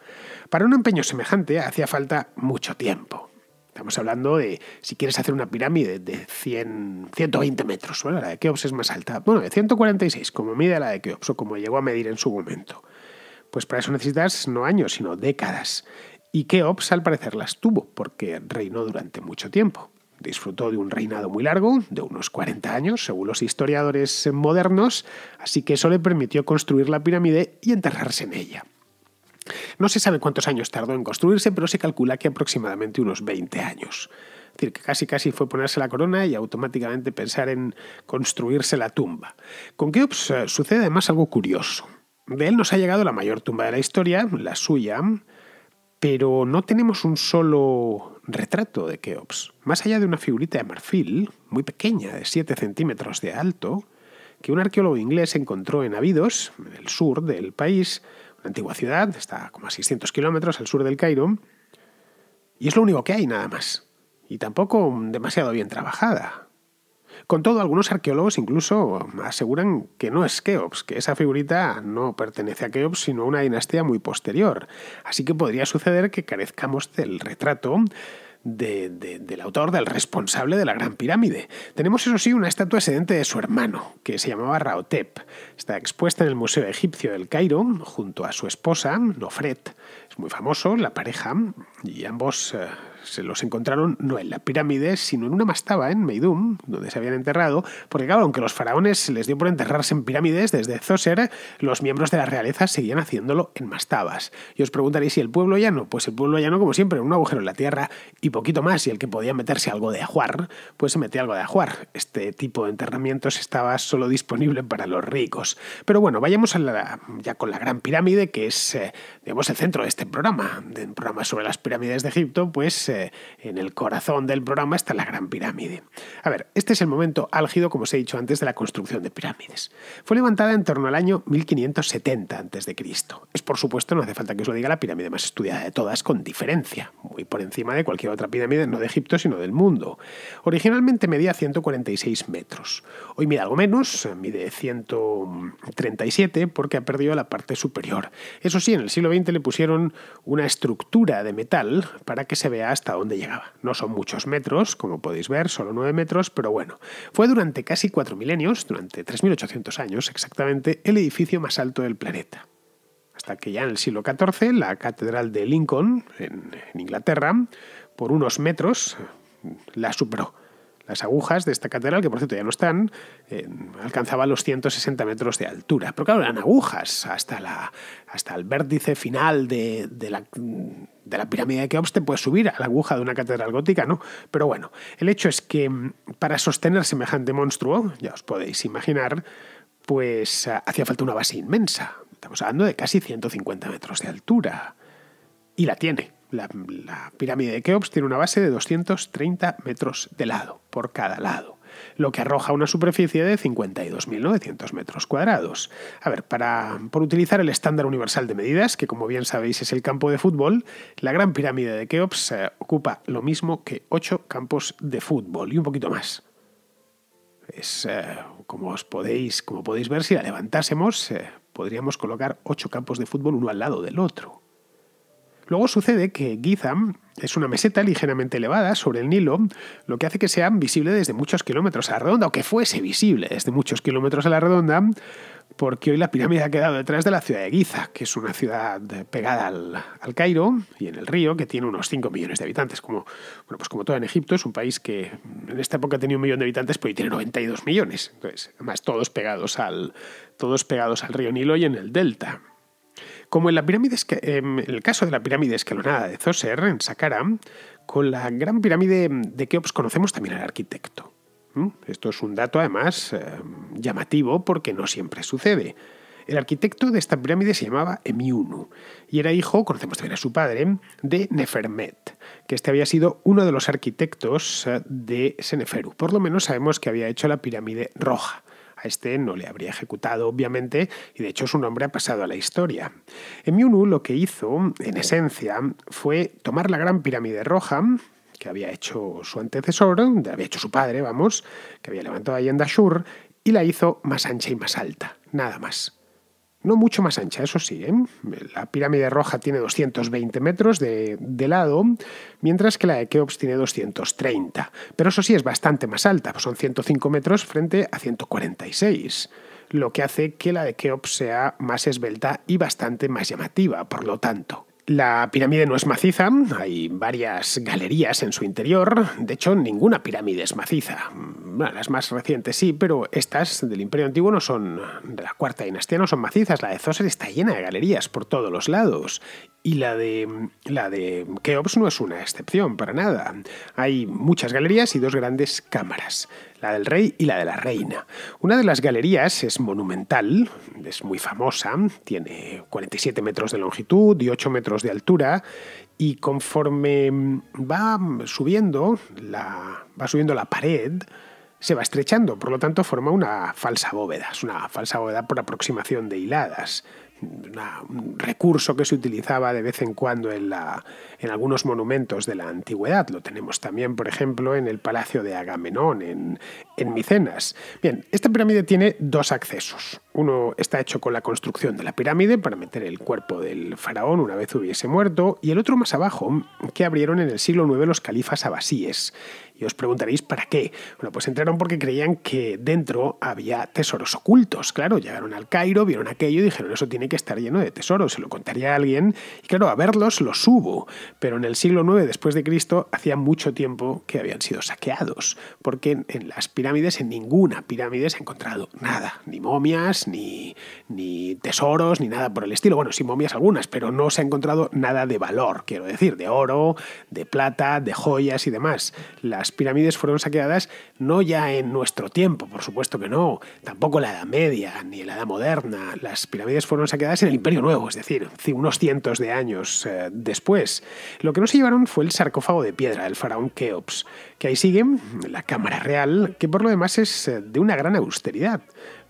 S1: Para un empeño semejante hacía falta mucho tiempo. Estamos hablando de, si quieres hacer una pirámide de 120 metros, la de Keops es más alta, bueno, de 146, como mide la de Keops o como llegó a medir en su momento. Pues para eso necesitas no años, sino décadas. Y Keops al parecer las tuvo, porque reinó durante mucho tiempo. Disfrutó de un reinado muy largo, de unos 40 años, según los historiadores modernos, así que eso le permitió construir la pirámide y enterrarse en ella. No se sabe cuántos años tardó en construirse, pero se calcula que aproximadamente unos 20 años. Es decir, que casi casi fue ponerse la corona y automáticamente pensar en construirse la tumba. Con Keops eh, sucede además algo curioso. De él nos ha llegado la mayor tumba de la historia, la suya, pero no tenemos un solo retrato de Keops, más allá de una figurita de marfil, muy pequeña, de 7 centímetros de alto, que un arqueólogo inglés encontró en Abidos, en el sur del país, una antigua ciudad, está como a 600 kilómetros al sur del Cairo, y es lo único que hay nada más, y tampoco demasiado bien trabajada. Con todo, algunos arqueólogos incluso aseguran que no es Keops, que esa figurita no pertenece a Keops, sino a una dinastía muy posterior. Así que podría suceder que carezcamos del retrato del autor, del responsable de la Gran Pirámide. Tenemos, eso sí, una estatua excedente de su hermano, que se llamaba Raotep. Está expuesta en el Museo Egipcio del Cairo, junto a su esposa, Nofret, muy famoso, la pareja, y ambos eh, se los encontraron no en la pirámide, sino en una mastaba en Meidum, donde se habían enterrado, porque claro, aunque los faraones se les dio por enterrarse en pirámides desde Zoser, los miembros de la realeza seguían haciéndolo en mastabas. Y os preguntaréis, si el pueblo llano? Pues el pueblo llano, como siempre, un agujero en la tierra y poquito más, y el que podía meterse algo de ajuar, pues se metía algo de ajuar. Este tipo de enterramientos estaba solo disponible para los ricos. Pero bueno, vayamos a la, ya con la gran pirámide, que es, eh, digamos, el centro de este programa, un programa sobre las pirámides de Egipto, pues eh, en el corazón del programa está la Gran Pirámide. A ver, este es el momento álgido, como os he dicho antes, de la construcción de pirámides. Fue levantada en torno al año 1570 a.C. Es por supuesto, no hace falta que os lo diga, la pirámide más estudiada de todas, con diferencia, muy por encima de cualquier otra pirámide, no de Egipto, sino del mundo. Originalmente medía 146 metros. Hoy mide algo menos, mide 137 porque ha perdido la parte superior. Eso sí, en el siglo XX le pusieron una estructura de metal para que se vea hasta dónde llegaba. No son muchos metros, como podéis ver, solo 9 metros, pero bueno, fue durante casi cuatro milenios, durante 3.800 años exactamente, el edificio más alto del planeta. Hasta que ya en el siglo XIV la Catedral de Lincoln, en Inglaterra, por unos metros, la superó. Las agujas de esta catedral, que por cierto ya no están, eh, alcanzaban los 160 metros de altura. Pero claro, eran agujas hasta, la, hasta el vértice final de, la de la pirámide de Keops te puedes subir a la aguja de una catedral gótica, ¿no? Pero bueno, el hecho es que mm, para sostener semejante monstruo, ya os podéis imaginar, pues ah, hacía falta una base inmensa. Estamos hablando de casi 150 metros de altura. Y la tiene. La, pirámide de Keops tiene una base de 230 metros de lado, por cada lado lo que arroja una superficie de 52.900 metros cuadrados. A ver, para, por utilizar el estándar universal de medidas, que como bien sabéis es el campo de fútbol, la Gran Pirámide de Keops eh, ocupa lo mismo que 8 campos de fútbol y un poquito más. Es, eh, como, os podéis, como podéis ver, si la levantásemos, eh, podríamos colocar 8 campos de fútbol uno al lado del otro. Luego sucede que Giza es una meseta ligeramente elevada sobre el Nilo, lo que hace que sea visible desde muchos kilómetros a la redonda, o que fuese visible desde muchos kilómetros a la redonda, porque hoy la pirámide ha quedado detrás de la ciudad de Giza, que es una ciudad pegada al, Cairo y en el río, que tiene unos 5 millones de habitantes. Como, bueno, pues como todo en Egipto, es un país que en esta época tenía un millón de habitantes, pero hoy tiene 92 millones. además, todos pegados al, todos pegados al río Nilo y en el delta. Como en la pirámide, em, en el caso de la pirámide escalonada de Zoser en Saqqara, con la gran pirámide em, de Keops pues, conocemos también al arquitecto. Esto es un dato además em, llamativo porque no siempre sucede. El arquitecto de esta pirámide se llamaba Emiunu y era hijo, conocemos también a su padre, de Nefermet, que este había sido uno de los arquitectos eh, de Seneferu. Por lo menos sabemos que había hecho la pirámide roja. A este no le habría ejecutado, obviamente, y de hecho su nombre ha pasado a la historia. Emiunu lo que hizo, en esencia, fue tomar la Gran Pirámide Roja, que había hecho su antecesor, había hecho su padre, vamos, que había levantado ahí en Dashur, y la hizo más ancha y más alta, nada más. No mucho más ancha, eso sí. ¿eh? La pirámide roja tiene 220 metros de, lado, mientras que la de Keops tiene 230. Pero eso sí es bastante más alta, son 105 metros frente a 146, lo que hace que la de Keops sea más esbelta y bastante más llamativa, por lo tanto. La pirámide no es maciza, hay varias galerías en su interior, de hecho ninguna pirámide es maciza. Mm, las más recientes sí, pero estas del Imperio Antiguo no son, de la cuarta dinastía no son macizas, la de Zoser está llena de galerías por todos los lados y la de, la de Keops no es una excepción para nada. Hay muchas galerías y dos grandes cámaras, la del rey y la de la reina. Una de las galerías es monumental, es muy famosa, tiene 47 metros de longitud y 8 metros de altura y conforme va subiendo la, va subiendo la pared, se va estrechando, por lo tanto forma una falsa bóveda. Es una falsa bóveda por aproximación de hiladas un recurso que se utilizaba de vez en cuando en, la, en, algunos monumentos de la antigüedad. Lo tenemos también, por ejemplo, en el Palacio de Agamenón, en, en Micenas. Bien, esta pirámide tiene dos accesos. Uno está hecho con la construcción de la pirámide para meter el cuerpo del faraón una vez hubiese muerto, y el otro más abajo, que abrieron en el siglo IX los califas abasíes y os preguntaréis, ¿para qué? Bueno, pues entraron porque creían que dentro había tesoros ocultos. Claro, llegaron al Cairo, vieron aquello y dijeron, eso tiene que estar lleno de tesoros, se lo contaría a alguien. Y claro, a verlos los hubo. Pero en el siglo IX después de Cristo hacía mucho tiempo que habían sido saqueados, porque en las pirámides, en ninguna pirámide se ha encontrado nada, ni momias, ni, ni tesoros, ni nada por el estilo. Bueno, sí momias algunas, pero no se ha encontrado nada de valor, quiero decir, de oro, de plata, de joyas y demás. Las las pirámides fueron saqueadas no ya en nuestro tiempo, por supuesto que no, tampoco la Edad Media ni la Edad Moderna, las pirámides fueron saqueadas en el Imperio Nuevo, es decir, unos cientos de años eh, después. Lo que no se llevaron fue el sarcófago de piedra del faraón Keops, que ahí sigue la Cámara Real, que por lo demás es eh, de una gran austeridad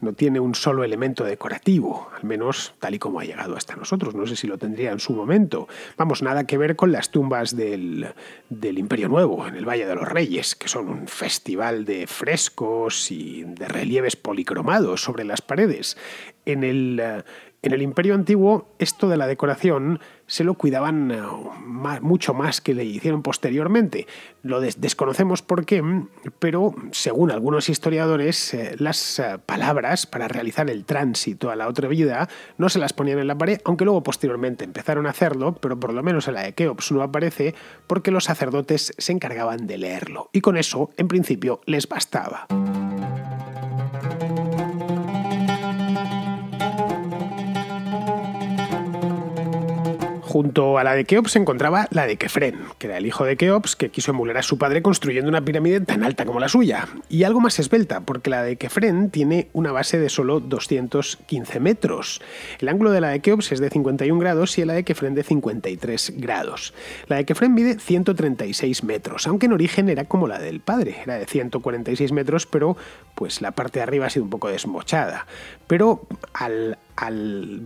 S1: no tiene un solo elemento decorativo, al menos tal y como ha llegado hasta nosotros. No sé si lo tendría en su momento. Vamos, nada que ver con las tumbas del, del Imperio Nuevo, en el Valle de los Reyes, que son un festival de frescos y de relieves policromados sobre las paredes. En el, eh, en el Imperio Antiguo, esto de la decoración se lo cuidaban eh, mucho más que le hicieron posteriormente. Lo desconocemos por qué, pero según algunos historiadores, eh, las eh, palabras para realizar el tránsito a la otra vida no se las ponían en la pared, aunque luego posteriormente empezaron a hacerlo, pero por lo menos en la de Keops no aparece porque los sacerdotes se encargaban de leerlo, y con eso, en principio, les bastaba. Junto a la de Keops se encontraba la de Kefren, que era el hijo de Keops que quiso emular a su padre construyendo una pirámide tan alta como la suya, y algo más esbelta, porque la de Kefren tiene una base de solo 215 metros. El ángulo de la de Keops es de 51 grados y la de Kefren de 53 grados. La de Kefren mide 136 metros, aunque en origen era como la del padre, era de 146 metros, pero pues la parte de arriba ha sido un poco desmochada pero al,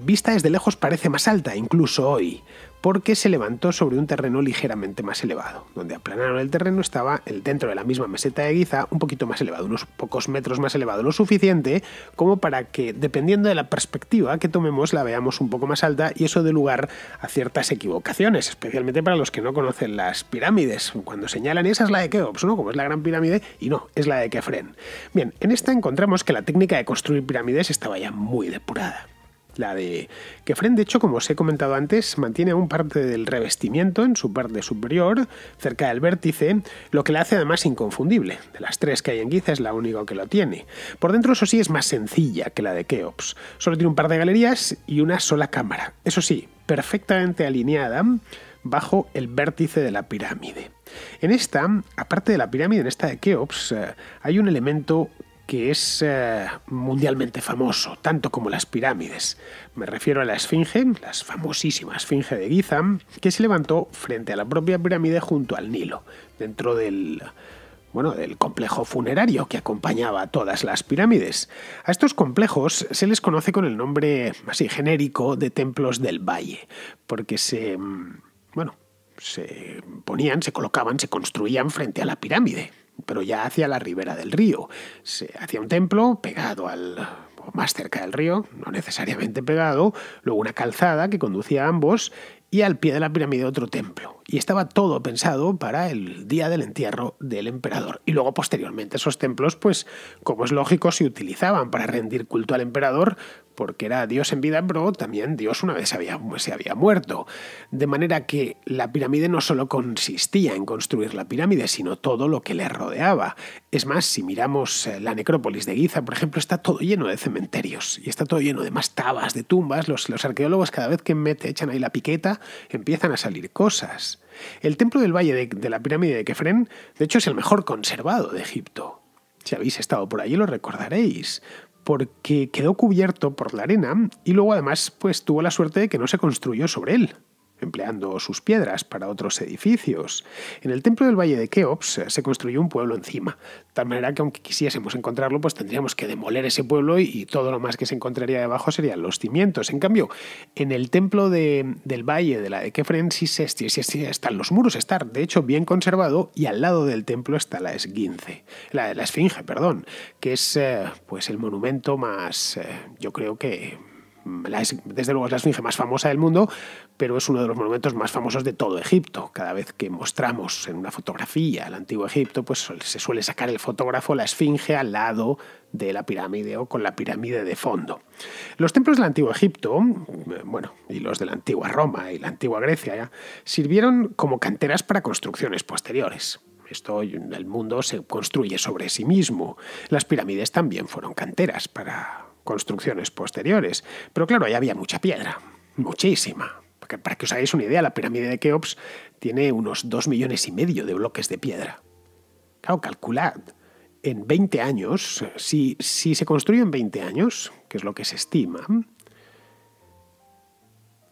S1: vista desde lejos parece más alta, incluso hoy porque se levantó sobre un terreno ligeramente más elevado. Donde aplanaron el terreno estaba el dentro de la misma meseta de Giza, un poquito más elevado, unos pocos metros más elevado, lo suficiente como para que, dependiendo de la perspectiva que tomemos, la veamos un poco más alta y eso dé lugar a ciertas equivocaciones, especialmente para los que no conocen las pirámides, cuando señalan esa es la de Keops, ¿no? Como es la gran pirámide, y no, es la de Kefren. Bien, en esta encontramos que la técnica de construir pirámides estaba ya muy depurada. La de Kefren, de hecho, como os he comentado antes, mantiene un parte del revestimiento en su parte superior, cerca del vértice, lo que la hace además inconfundible. De las tres que hay en Giza es la única que lo tiene. Por dentro, eso sí, es más sencilla que la de Keops. Solo tiene un par de galerías y una sola cámara. Eso sí, perfectamente alineada bajo el vértice de la pirámide. En esta, aparte de la pirámide, en esta de Keops, eh, hay un elemento que es eh, mundialmente famoso, tanto como las pirámides. Me refiero a la Esfinge, la famosísima Esfinge de Giza, que se levantó frente a la propia pirámide junto al Nilo, dentro del bueno, del complejo funerario que acompañaba a todas las pirámides. A estos complejos se les conoce con el nombre así genérico de templos del valle, porque se mm, bueno, se ponían, se colocaban, se construían frente a la pirámide pero ya hacia la ribera del río, se Hacía un templo pegado al más cerca del río, no necesariamente pegado, luego una calzada que conducía a ambos y al pie de la pirámide otro templo y estaba todo pensado para el día del entierro del emperador. Y luego posteriormente esos templos, pues como es lógico, se utilizaban para rendir culto al emperador, porque era Dios en vida, pero también Dios una vez se había, se había muerto. De manera que la pirámide no solo consistía en construir la pirámide, sino todo lo que le rodeaba. Es más, si miramos eh, la necrópolis de Giza, por ejemplo, está todo lleno de cementerios y está todo lleno de más tabas de tumbas. Los, los arqueólogos cada vez que mete, echan ahí la piqueta, empiezan a salir cosas. El templo del valle de, la pirámide de Kefren, de hecho, es el mejor conservado de Egipto. Si habéis estado por allí lo recordaréis, porque quedó cubierto por la arena y luego además pues tuvo la suerte de que no se construyó sobre él empleando sus piedras para otros edificios. En el templo del Valle de Keops se construyó un pueblo encima, de tal manera que aunque quisiésemos encontrarlo, pues tendríamos que demoler ese pueblo y todo lo más que se encontraría debajo serían los cimientos. En cambio, en el templo del Valle de la de Kefren están los muros, está de hecho bien conservado y al lado del templo está la esguince, la, esfinge, perdón, que es eh, pues el monumento más, eh, yo creo que desde luego es la esfinge más famosa del mundo, pero es uno de los monumentos más famosos de todo Egipto. Cada vez que mostramos en una fotografía el antiguo Egipto, pues se suele sacar el fotógrafo la esfinge al lado de la pirámide o con la pirámide de fondo. Los templos del antiguo Egipto, mm, bueno, y los de la antigua Roma y la antigua Grecia, ya, sirvieron como canteras para construcciones posteriores. Esto, el mundo se construye sobre sí mismo. Las pirámides también fueron canteras para construcciones posteriores. Pero claro, ahí había mucha piedra, muchísima. Porque para que os hagáis una idea, la pirámide de Keops tiene unos 2 millones y medio de bloques de piedra. Claro, calculad, en 20 años, si, si se construye en 20 años, que es lo que se estima,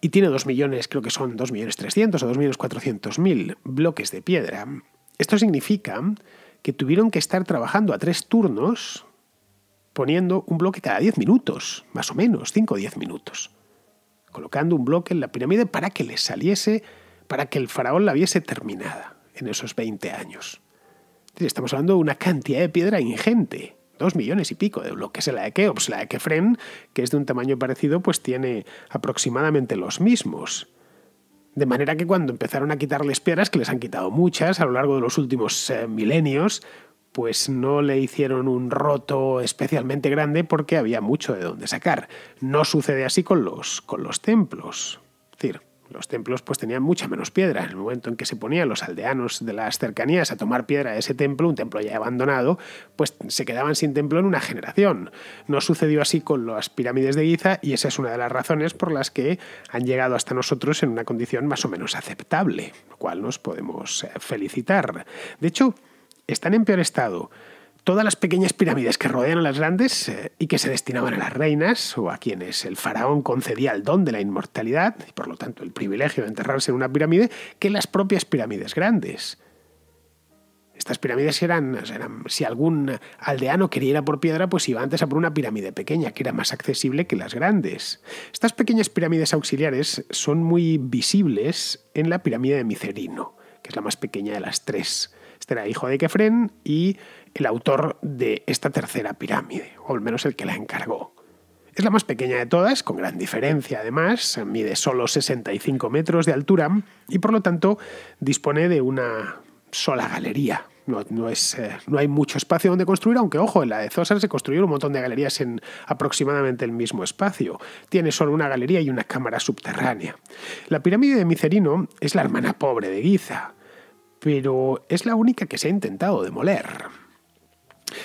S1: y tiene 2 millones, creo que son 2 millones 300 o 2 millones 400 mil bloques de piedra, esto significa que tuvieron que estar trabajando a tres turnos poniendo un bloque cada 10 minutos, más o menos, 5 o 10 minutos. Colocando un bloque en la pirámide para que le saliese, para que el faraón la viese terminada en esos 20 años. estamos hablando de una cantidad de piedra ingente, dos millones y pico de bloques. La de Keops, pues, la de Kefren, que es de un tamaño parecido, pues tiene aproximadamente los mismos. De manera que cuando empezaron a quitarles piedras, que les han quitado muchas a lo largo de los últimos eh, milenios, pues no le hicieron un roto especialmente grande porque había mucho de donde sacar. No sucede así con los, con los templos. Es decir, los templos pues tenían mucha menos piedra. En el momento en que se ponían los aldeanos de las cercanías a tomar piedra de ese templo, un templo ya abandonado, pues se quedaban sin templo en una generación. No sucedió así con las pirámides de Giza y esa es una de las razones por las que han llegado hasta nosotros en una condición más o menos aceptable, lo cual nos podemos eh, felicitar. De hecho, están en peor estado todas las pequeñas pirámides que rodean a las grandes eh, y que se destinaban a las reinas o a quienes el faraón concedía el don de la inmortalidad y por lo tanto el privilegio de enterrarse en una pirámide que las propias pirámides grandes. Estas pirámides eran, eran, si algún aldeano quería ir a por piedra, pues iba antes a por una pirámide pequeña, que era más accesible que las grandes. Estas pequeñas pirámides auxiliares son muy visibles en la pirámide de Micerino, que es la más pequeña de las tres. Este era hijo de Kefren y el autor de esta tercera pirámide, o al menos el que la encargó. Es la más pequeña de todas, con gran diferencia además, mide solo 65 metros de altura y por lo tanto dispone de una sola galería. No, es, eh, no hay mucho espacio donde construir, aunque ojo, en la de Zosar se construyeron un montón de galerías en aproximadamente el mismo espacio. Tiene solo una galería y una cámara subterránea. La pirámide de Micerino es la hermana pobre de Giza pero es la única que se ha intentado demoler.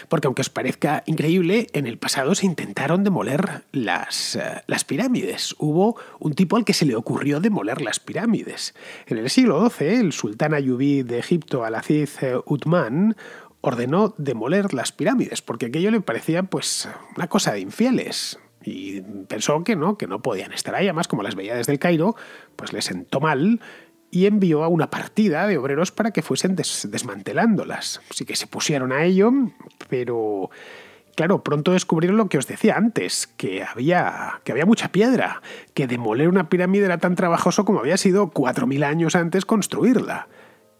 S1: Porque aunque os parezca increíble, en el pasado se intentaron demoler las, eh, pirámides. Hubo un tipo al que se le ocurrió demoler las pirámides. En el siglo XII, el sultán ayubí de Egipto, Al-Aziz eh, Uthman, ordenó demoler las pirámides, porque aquello le parecía pues una cosa de infieles. Y pensó que no, que no podían estar ahí. Además, como las veía desde el Cairo, pues les sentó mal y envió a una partida de obreros para que fuesen desmantelándolas. Así que se pusieron a ello, pero claro, pronto descubrieron lo que os decía antes, que había, que había mucha piedra, que demoler una pirámide era tan trabajoso como había sido 4.000 años antes construirla.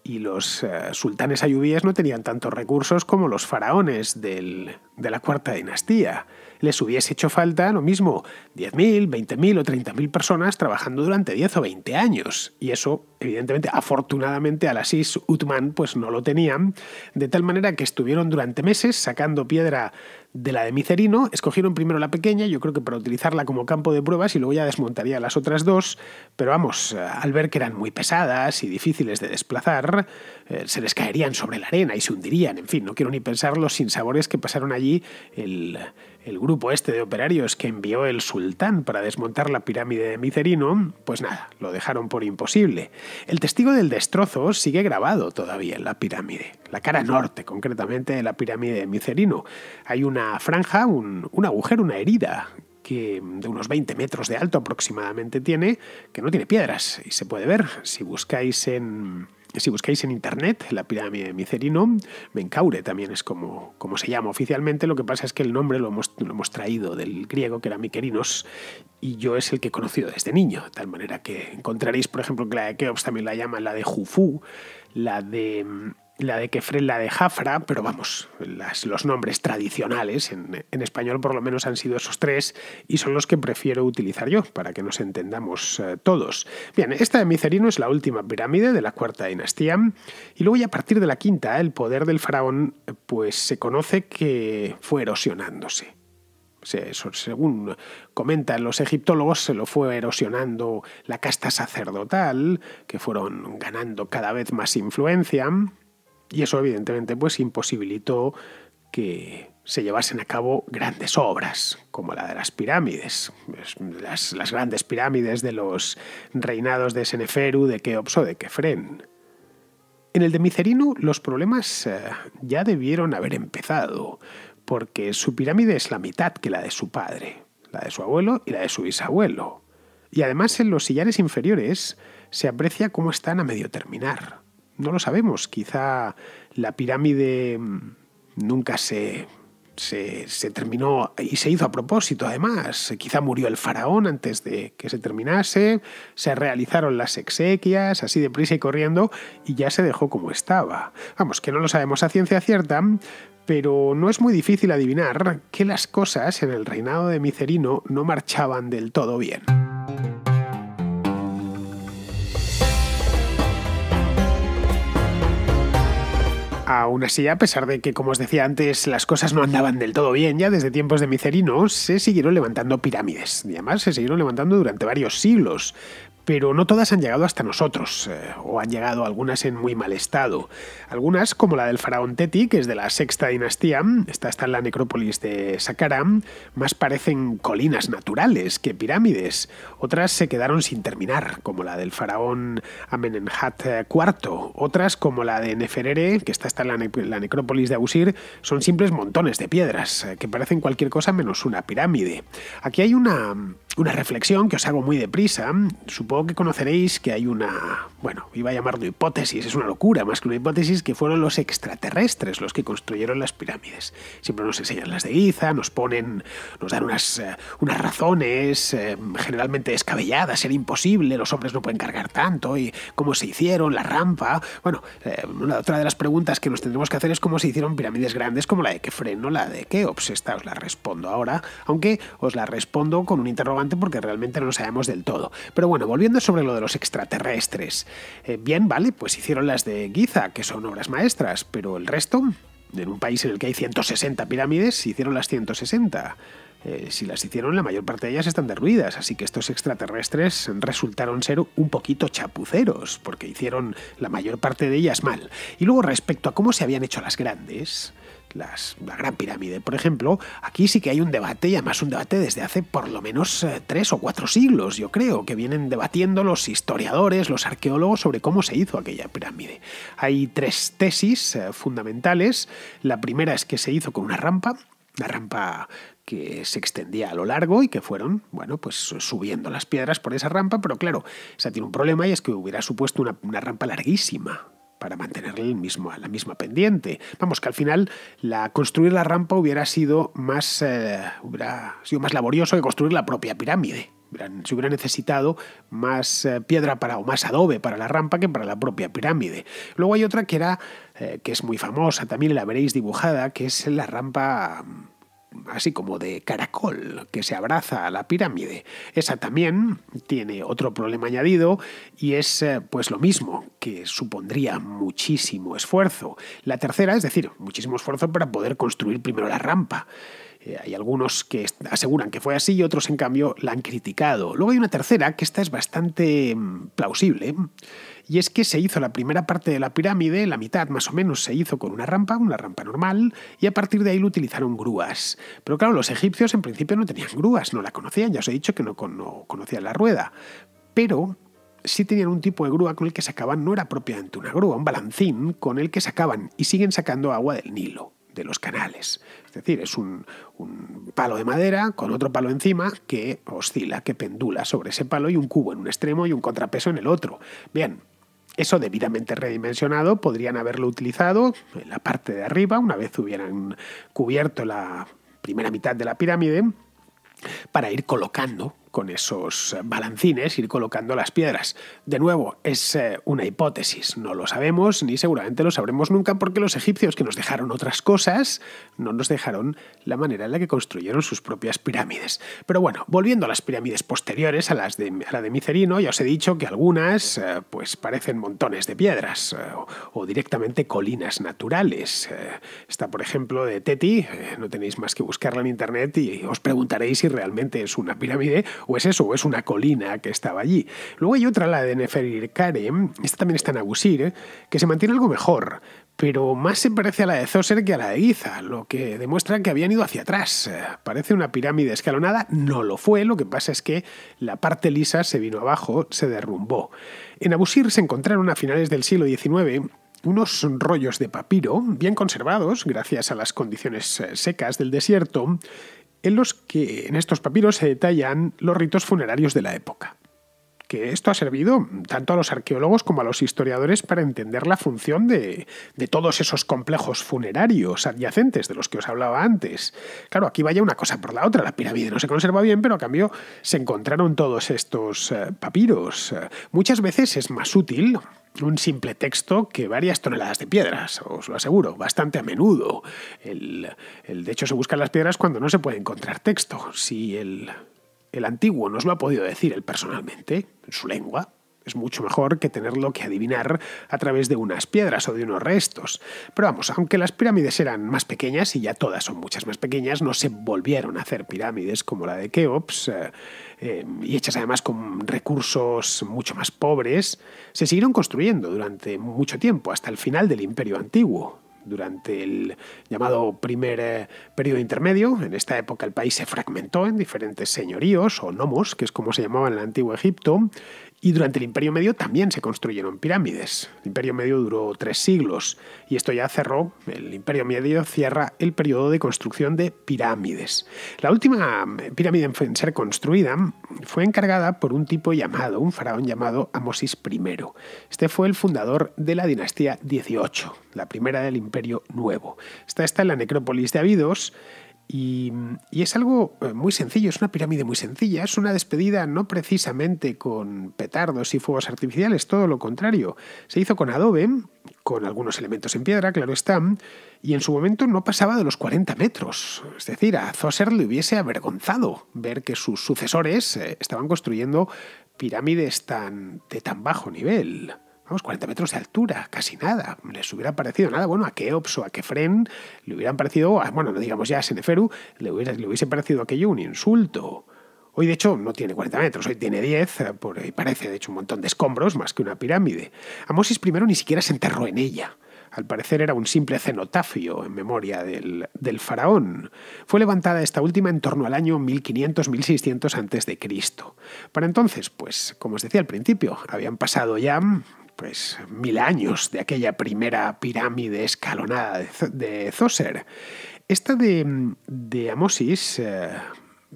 S1: Y los eh, sultanes ayubíes no tenían tantos recursos como los faraones de la cuarta dinastía les hubiese hecho falta lo mismo 10.000, 20.000 o 30.000 personas trabajando durante 10 o 20 años. Y eso, evidentemente, afortunadamente a Is Utman pues no lo tenían, de tal manera que estuvieron durante meses sacando piedra de la de Micerino, escogieron primero la pequeña, yo creo que para utilizarla como campo de pruebas y luego ya desmontaría las otras dos, pero vamos, eh, al ver que eran muy pesadas y difíciles de desplazar, eh, se les caerían sobre la arena y se hundirían, en fin, no quiero ni pensar los sinsabores que pasaron allí el el grupo este de operarios que envió el sultán para desmontar la pirámide de Micerino, pues nada, lo dejaron por imposible. El testigo del destrozo sigue grabado todavía en la pirámide, la cara norte concretamente de la pirámide de Micerino. Hay una franja, un, agujero, una herida que de unos 20 metros de alto aproximadamente tiene, que no tiene piedras y se puede ver si buscáis en si buscáis en internet la pirámide de Micerino, mencaure también es como, se llama oficialmente, lo que pasa es que el nombre lo hemos, traído del griego que era micerinos y yo es el que he conocido desde niño, de tal manera que encontraréis, por ejemplo, que la de Keops también la llaman la de Jufu, la de mm, la de Kefren, la de Jafra, pero vamos, los nombres tradicionales en, español por lo menos han sido esos tres y son los que prefiero utilizar yo para que nos entendamos eh, todos. Bien, esta de Micerino es la última pirámide de la cuarta dinastía y luego ya a partir de la quinta el poder del faraón pues se conoce que fue erosionándose. según comentan los egiptólogos, se lo fue erosionando la casta sacerdotal, que fueron ganando cada vez más influencia. Y eso evidentemente pues imposibilitó que se llevasen a cabo grandes obras, como la de las pirámides, las, grandes pirámides de los reinados de Seneferu, de Keops o de Kefren. En el de Micerino los problemas eh, ya debieron haber empezado, porque su pirámide es la mitad que la de su padre, la de su abuelo y la de su bisabuelo. Y además en los sillares inferiores se aprecia cómo están a medio terminar. No lo sabemos. Quizá la pirámide mm, nunca se, se, terminó y se hizo a propósito además. Quizá murió el faraón antes de que se terminase, se realizaron las exequias así deprisa y corriendo y ya se dejó como estaba. Vamos, que no lo sabemos a ciencia cierta, pero no es muy difícil adivinar que las cosas en el reinado de Micerino no marchaban del todo bien. aún así, a pesar de que, como os decía antes, las cosas no andaban del todo bien ya desde tiempos de Micerino, se siguieron levantando pirámides. Y además se siguieron levantando durante varios siglos pero no todas han llegado hasta nosotros, eh, o han llegado algunas en muy mal estado. Algunas, como la del faraón Teti, que es de la sexta dinastía, está está en la necrópolis de Saqqara, más parecen colinas naturales que pirámides. Otras se quedaron sin terminar, como la del faraón Amenenhat IV. Eh, Otras, como la de Neferere, que está está en la, necrópolis de Abusir, son simples montones de piedras, eh, que parecen cualquier cosa menos una pirámide. Aquí hay una una reflexión que os hago muy deprisa. Supongo que conoceréis que hay una, bueno, iba a llamarlo hipótesis, es una locura, más que una hipótesis, que fueron los extraterrestres los que construyeron las pirámides. Siempre nos enseñan las de Giza, nos ponen, nos dan unas, eh, razones eh, generalmente descabelladas, era imposible, los hombres no pueden cargar tanto, y cómo se hicieron, la rampa. Bueno, eh, otra de las preguntas que nos tendremos que hacer es cómo se hicieron pirámides grandes como la de Kefren, no la de Keops. Esta os la respondo ahora, aunque os la respondo con un interrogante porque realmente no lo sabemos del todo. Pero bueno, volviendo sobre lo de los extraterrestres. Eh, bien, vale, pues hicieron las de Giza, que son obras maestras, pero el resto, en un país en el que hay 160 pirámides, hicieron las 160. Eh, si las hicieron, la mayor parte de ellas están derruidas, así que estos extraterrestres resultaron ser un poquito chapuceros, porque hicieron la mayor parte de ellas mal. Y luego respecto a cómo se habían hecho las grandes, la Gran Pirámide, por ejemplo, aquí sí que hay un debate, y además un debate desde hace por lo menos eh, tres o cuatro siglos, yo creo, que vienen debatiendo los historiadores, los arqueólogos sobre cómo se hizo aquella pirámide. Hay tres tesis eh, fundamentales. La primera es que se hizo con una rampa, una rampa que se extendía a lo largo y que fueron, bueno, pues subiendo las piedras por esa rampa, pero claro, se esa tiene un problema y es que hubiera supuesto una, una rampa larguísima, para mantenerle el mismo, la misma pendiente. Vamos, que al final la, construir la rampa hubiera sido más, eh, sido más laborioso que construir la propia pirámide. Se hubiera necesitado más eh, piedra para o más adobe para la rampa que para la propia pirámide. Luego hay otra que era, eh, que es muy famosa, también la veréis dibujada, que es la rampa así como de caracol que se abraza a la pirámide. Esa también tiene otro problema añadido y es eh, pues lo mismo, que supondría muchísimo esfuerzo. La tercera, es decir, muchísimo esfuerzo para poder construir primero la rampa. Eh, hay algunos que aseguran que fue así y otros, en cambio, la han criticado. Luego hay una tercera, que esta es bastante mm, plausible, y es que se hizo la primera parte de la pirámide, la mitad más o menos se hizo con una rampa, una rampa normal, y a partir de ahí lo utilizaron grúas. Pero claro, los egipcios en principio no tenían grúas, no la conocían, ya os he dicho que no, no conocían la rueda. Pero sí tenían un tipo de grúa con el que sacaban, no era propiamente una grúa, un balancín con el que sacaban y siguen sacando agua del Nilo, de los canales. Es decir, es un, palo de madera con otro palo encima que oscila, que pendula sobre ese palo y un cubo en un extremo y un contrapeso en el otro. Bien. Eso debidamente redimensionado podrían haberlo utilizado en la parte de arriba, una vez hubieran cubierto la primera mitad de la pirámide, para ir colocando con esos eh, balancines ir colocando las piedras. De nuevo, es eh, una hipótesis, no lo sabemos ni seguramente lo sabremos nunca porque los egipcios que nos dejaron otras cosas no nos dejaron la manera en la que construyeron sus propias pirámides. Pero bueno, volviendo a las pirámides posteriores, a, las de, la de Micerino, ya os he dicho que algunas eh, pues parecen montones de piedras o, directamente colinas naturales. está por ejemplo de Teti, no tenéis más que buscarla en internet y os preguntaréis si realmente es una pirámide o es pues eso, o es una colina que estaba allí. Luego hay otra, la de Neferir esta también está en Abusir, ¿eh? que se mantiene algo mejor, pero más se parece a la de Zoser que a la de Giza, lo que demuestra que habían ido hacia atrás. Parece una pirámide escalonada, no lo fue, lo que pasa es que la parte lisa se vino abajo, se derrumbó. En Abusir se encontraron a finales del siglo XIX unos rollos de papiro bien conservados gracias a las condiciones eh, secas del desierto en los que en estos papiros se detallan los ritos funerarios de la época esto ha servido tanto a los arqueólogos como a los historiadores para entender la función de, todos esos complejos funerarios adyacentes de los que os hablaba antes. Claro, aquí vaya una cosa por la otra, la pirámide no se conserva bien, pero a cambio se encontraron todos estos eh, papiros. Muchas veces es más útil un simple texto que varias toneladas de piedras, os lo aseguro, bastante a menudo. El, de hecho, se buscan las piedras cuando no se puede encontrar texto. Si el el antiguo nos lo ha podido decir él personalmente, en su lengua. Es mucho mejor que tenerlo que adivinar a través de unas piedras o de unos restos. Pero vamos, aunque las pirámides eran más pequeñas, y ya todas son muchas más pequeñas, no se volvieron a hacer pirámides como la de Keops, eh, eh, y hechas además con recursos mucho más pobres, se siguieron construyendo durante mucho tiempo, hasta el final del Imperio Antiguo, durante el llamado primer eh, periodo intermedio. En esta época el país se fragmentó en diferentes señoríos o nomos, que es como se llamaba en el antiguo Egipto, y durante el Imperio Medio también se construyeron pirámides. El Imperio Medio duró tres siglos y esto ya cerró, el Imperio Medio cierra el periodo de construcción de pirámides. La última eh, pirámide en ser construida fue encargada por un tipo llamado, un faraón llamado Amosis I. Este fue el fundador de la dinastía XVIII, la primera del Imperio Nuevo. Esta está en la necrópolis de Abidos y, es algo eh, muy sencillo, es una pirámide muy sencilla, es una despedida no precisamente con petardos y fuegos artificiales, todo lo contrario. Se hizo con adobe, con algunos elementos en piedra, claro está, y en su momento no pasaba de los 40 metros. Es decir, a Zoser le hubiese avergonzado ver que sus sucesores eh, estaban construyendo pirámides tan, de tan bajo nivel vamos, 40 metros de altura, casi nada. Les hubiera parecido nada, bueno, a Keops o a Kefren le hubieran parecido, bueno, no digamos ya a Seneferu, le hubiese, parecido aquello un insulto. Hoy, de hecho, no tiene 40 metros, hoy tiene 10, eh, por, parece, de hecho, un montón de escombros más que una pirámide. Amosis primero ni siquiera se enterró en ella. Al parecer era un simple cenotafio en memoria del, del faraón. Fue levantada esta última en torno al año 1500-1600 a.C. Para entonces, pues, como os decía al principio, habían pasado ya pues mil años de aquella primera pirámide escalonada de Zoser. Esta de, de Amosis eh,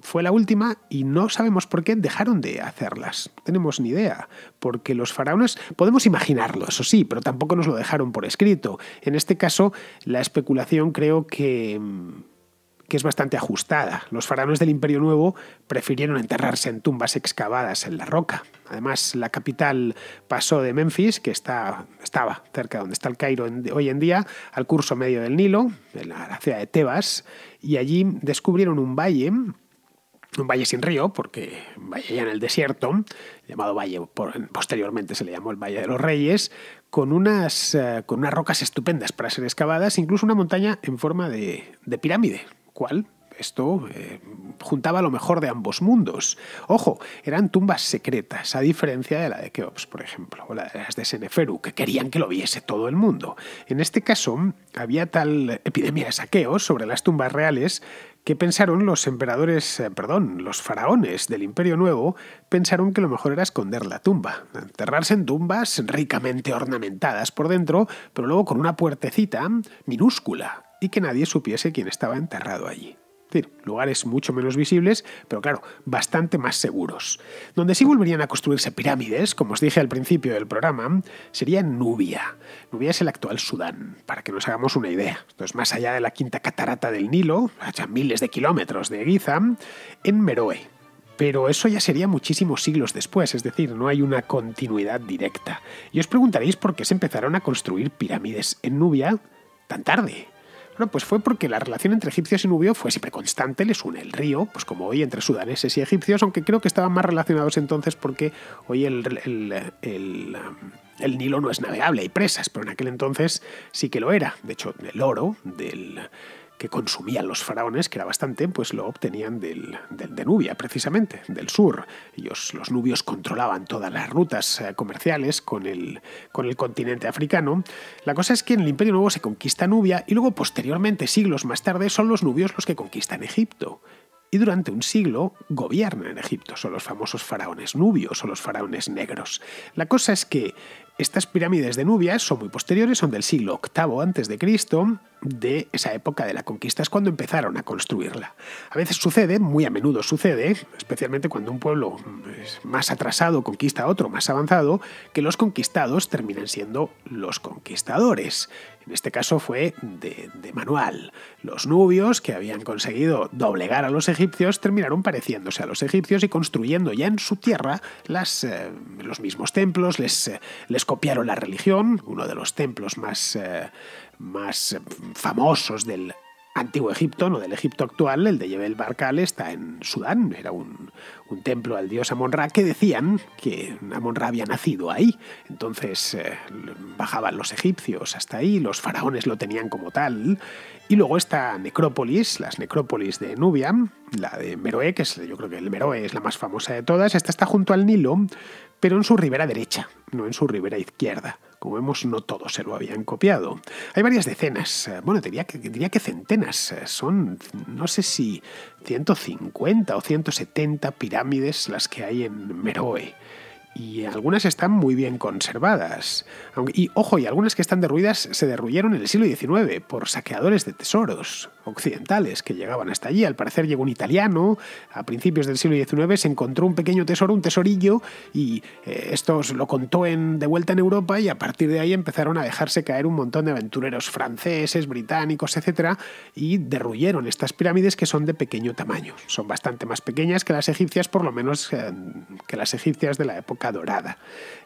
S1: fue la última y no sabemos por qué dejaron de hacerlas. tenemos ni idea, porque los faraones podemos imaginarlo, eso sí, pero tampoco nos lo dejaron por escrito. En este caso, la especulación creo que que es bastante ajustada. Los faraones del Imperio Nuevo prefirieron enterrarse en tumbas excavadas en la roca. Además, la capital pasó de Memphis, que está, estaba cerca de donde está el Cairo hoy en día, al curso medio del Nilo, en la ciudad de Tebas, y allí descubrieron un valle un valle sin río, porque valle en el desierto, llamado valle, posteriormente se le llamó el Valle de los Reyes, con unas, eh, con unas rocas estupendas para ser excavadas, incluso una montaña en forma de pirámide, cual esto eh, juntaba lo mejor de ambos mundos. Ojo, eran tumbas secretas, a diferencia de la de Keops, por ejemplo, o las de Seneferu, que querían que lo viese todo el mundo. En este caso, había tal epidemia de saqueos sobre las tumbas reales que pensaron los emperadores, eh, perdón, los faraones del Imperio Nuevo, pensaron que lo mejor era esconder la tumba, enterrarse en tumbas ricamente ornamentadas por dentro, pero luego con una puertecita minúscula y que nadie supiese quién estaba enterrado allí. Es decir, lugares mucho menos visibles, pero claro, bastante más seguros. Donde sí volverían a construirse pirámides, como os dije al principio del programa, sería Nubia. Nubia es el actual Sudán, para que nos hagamos una idea. Esto es más allá de la quinta catarata del Nilo, a miles de kilómetros de Giza, en Meroe. Pero eso ya sería muchísimos siglos después, es decir, no hay una continuidad directa. Y os preguntaréis por qué se empezaron a construir pirámides en Nubia tan tarde pues fue porque la relación entre egipcios y Nubio fue siempre constante, les une el río, pues como hoy entre sudaneses y egipcios, aunque creo que estaban más relacionados entonces porque hoy el, el um, Nilo no es navegable, hay presas, pero en aquel entonces sí que lo era. De hecho, el oro del, que consumían los faraones, que era bastante, pues lo obtenían del, de Nubia, precisamente, del sur. Ellos, los nubios controlaban todas las rutas eh, comerciales con el, con el continente africano. La cosa es que en el Imperio Nuevo se conquista Nubia y luego, posteriormente, siglos más tarde, son los nubios los que conquistan Egipto y durante un siglo gobiernan en Egipto. Son los famosos faraones nubios o los faraones negros. La cosa es que estas pirámides de Nubias son muy posteriores, son del siglo VIII a.C., de esa época de la conquista, es cuando empezaron a construirla. A veces sucede, muy a menudo sucede, especialmente cuando un pueblo mm, más atrasado conquista a otro más avanzado, que los conquistados terminan siendo los conquistadores. En este caso fue de, manual. Los nubios, que habían conseguido doblegar a los egipcios, terminaron pareciéndose a los egipcios y construyendo ya en su tierra las, eh, los mismos templos, les, eh, les, copiaron la religión, uno de los templos más, eh, más famosos del antiguo Egipto, no del Egipto actual, el de Yebel Barkal está en Sudán, era un, templo al dios Amonra ra que decían que Amonra ra había nacido ahí. Entonces eh, bajaban los egipcios hasta ahí, los faraones lo tenían como tal. Y luego esta necrópolis, las necrópolis de Nubia, la de Meroe, que es, yo creo que el Meroe es la más famosa de todas, esta está junto al Nilo, pero en su ribera derecha, no en su ribera izquierda. Como vemos, no todos se lo habían copiado. Hay varias decenas, eh, bueno, diría que, que centenas, eh, son no sé si 150 o 170 pirámides las que hay en Meroe y algunas están muy bien conservadas. y ojo, y algunas que están derruidas se derruyeron en el siglo XIX por saqueadores de tesoros occidentales que llegaban hasta allí. Al parecer llegó un italiano, a principios del siglo XIX se encontró un pequeño tesoro, un tesorillo, y eh, estos lo contó de vuelta en Europa y a partir de ahí empezaron a dejarse caer un montón de aventureros franceses, británicos, etc. Y derruyeron estas pirámides que son de pequeño tamaño. Son bastante más pequeñas que las egipcias, por lo menos eh, que las egipcias de la época dorada.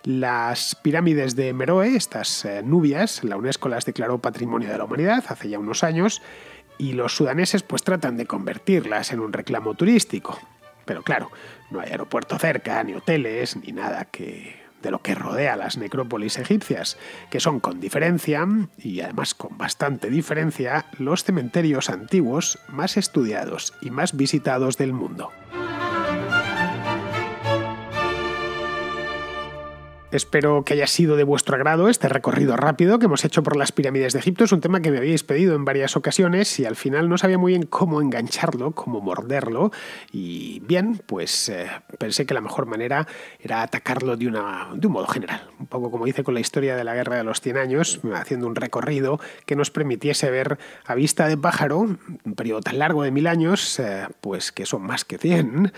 S1: Las pirámides de Meroe, estas eh, nubias, la UNESCO las declaró Patrimonio de la Humanidad hace ya unos años y los sudaneses pues tratan de convertirlas en un reclamo turístico. Pero claro, no hay aeropuerto cerca, ni hoteles, ni nada que de lo que rodea las necrópolis egipcias, que son con diferencia, y además con bastante diferencia, los cementerios antiguos más estudiados y más visitados del mundo. Espero que haya sido de vuestro agrado este recorrido rápido que hemos hecho por las pirámides de Egipto. Es un tema que me habíais pedido en varias ocasiones y al final no sabía muy bien cómo engancharlo, cómo morderlo. Y bien, pues eh, pensé que la mejor manera era atacarlo de, de un modo general. Un poco como hice con la historia de la Guerra de los 100 años, haciendo un recorrido que nos permitiese ver a vista de pájaro, un periodo tan largo de mil años, eh, pues que son más que 100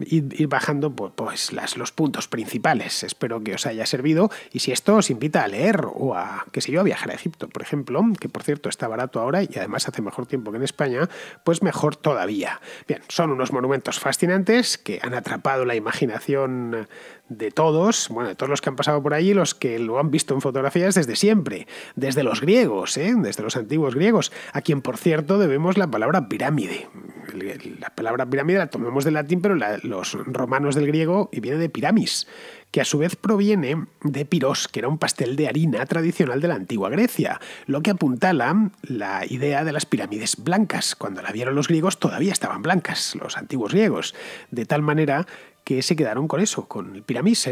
S1: ir, bajando pues, los puntos principales. Espero que os haya servido y si esto os invita a leer o a, qué yo, a viajar a Egipto, por ejemplo, que por cierto está barato ahora y además hace mejor tiempo que en España, pues mejor todavía. Bien, son unos monumentos fascinantes que han atrapado la imaginación de todos, bueno, de todos los que han pasado por allí, los que lo han visto en fotografías desde siempre, desde los griegos, ¿eh? desde los antiguos griegos, a quien por cierto debemos la palabra pirámide la palabra pirámide la tomamos del latín, pero los romanos del griego y viene de piramis, que a su vez proviene de piros, que era un pastel de harina tradicional de la antigua Grecia, lo que apuntala la idea de las pirámides blancas. Cuando la vieron los griegos todavía estaban blancas, los antiguos griegos, de tal manera que se quedaron con eso, con el piramis,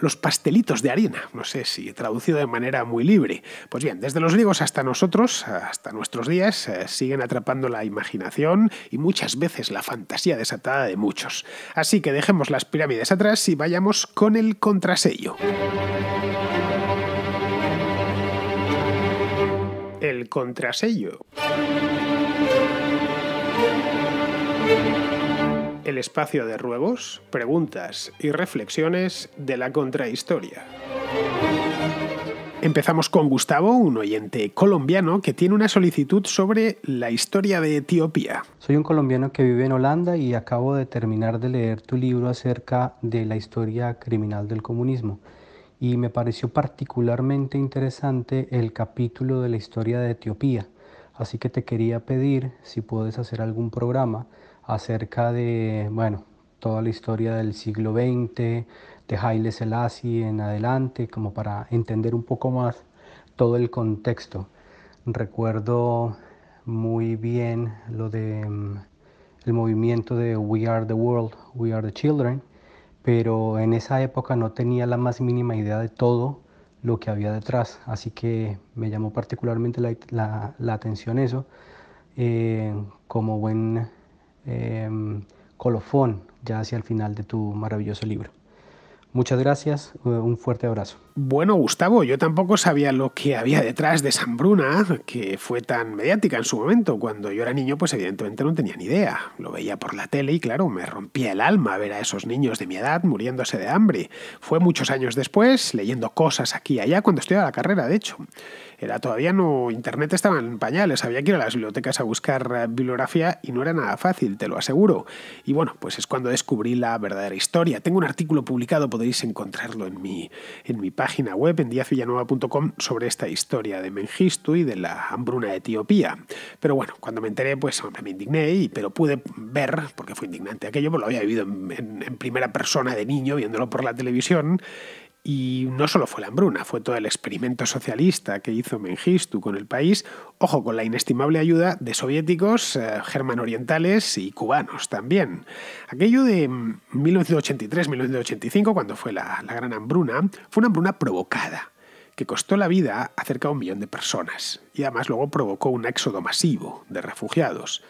S1: los pastelitos de harina, no sé si traducido de manera muy libre. Pues bien, desde los griegos hasta nosotros, hasta nuestros días, eh, siguen atrapando la imaginación y muchas veces la fantasía desatada de muchos. Así que dejemos las pirámides atrás y vayamos con el contrasello. El contrasello el espacio de ruegos, preguntas y reflexiones de la contrahistoria. Empezamos con Gustavo, un oyente colombiano que tiene una solicitud sobre la historia de Etiopía.
S2: Soy un colombiano que vive en Holanda y acabo de terminar de leer tu libro acerca de la historia criminal del comunismo. Y me pareció particularmente interesante el capítulo de la historia de Etiopía. Así que te quería pedir si puedes hacer algún programa acerca de, bueno, toda la historia del siglo XX, de Haile Selassie en adelante, como para entender un poco más todo el contexto. Recuerdo muy bien lo de mm, el movimiento de We Are the World, We Are the Children, pero en esa época no tenía la más mínima idea de todo lo que había detrás, así que me llamó particularmente la, atención eso. Eh, como buen Em, colofón ya hacia el final de tu maravilloso libro. Muchas gracias, eh, un fuerte abrazo.
S1: Bueno, Gustavo, yo tampoco sabía lo que había detrás de San Bruna, que fue tan mediática en su momento. Cuando yo era niño, pues evidentemente no tenía ni idea. Lo veía por la tele y claro, me rompía el alma ver a esos niños de mi edad muriéndose de hambre. Fue muchos años después, leyendo cosas aquí y allá, cuando estudiaba la carrera, de hecho era todavía no, Internet estaba en pañales, había que ir a las bibliotecas a buscar eh, bibliografía y no era nada fácil, te lo aseguro. Y bueno, pues es cuando descubrí la verdadera historia. Tengo un artículo publicado, podéis encontrarlo en mi, en mi página web, en diazvillanueva.com, sobre esta historia de Mengistu y de la hambruna de Etiopía. Pero bueno, cuando me enteré, pues me indigné, pero pude ver, porque fue indignante aquello, pues lo había vivido en primera persona de niño, viéndolo por la televisión, y no solo fue la hambruna, fue todo el experimento socialista que hizo Mengistu con el país, ojo con la inestimable ayuda de soviéticos, eh, germanorientales y cubanos también. Aquello de 1983-1985, mm, cuando fue la, la gran hambruna, fue una hambruna provocada que costó la vida a cerca de un millón de personas y además luego provocó un éxodo masivo de refugiados.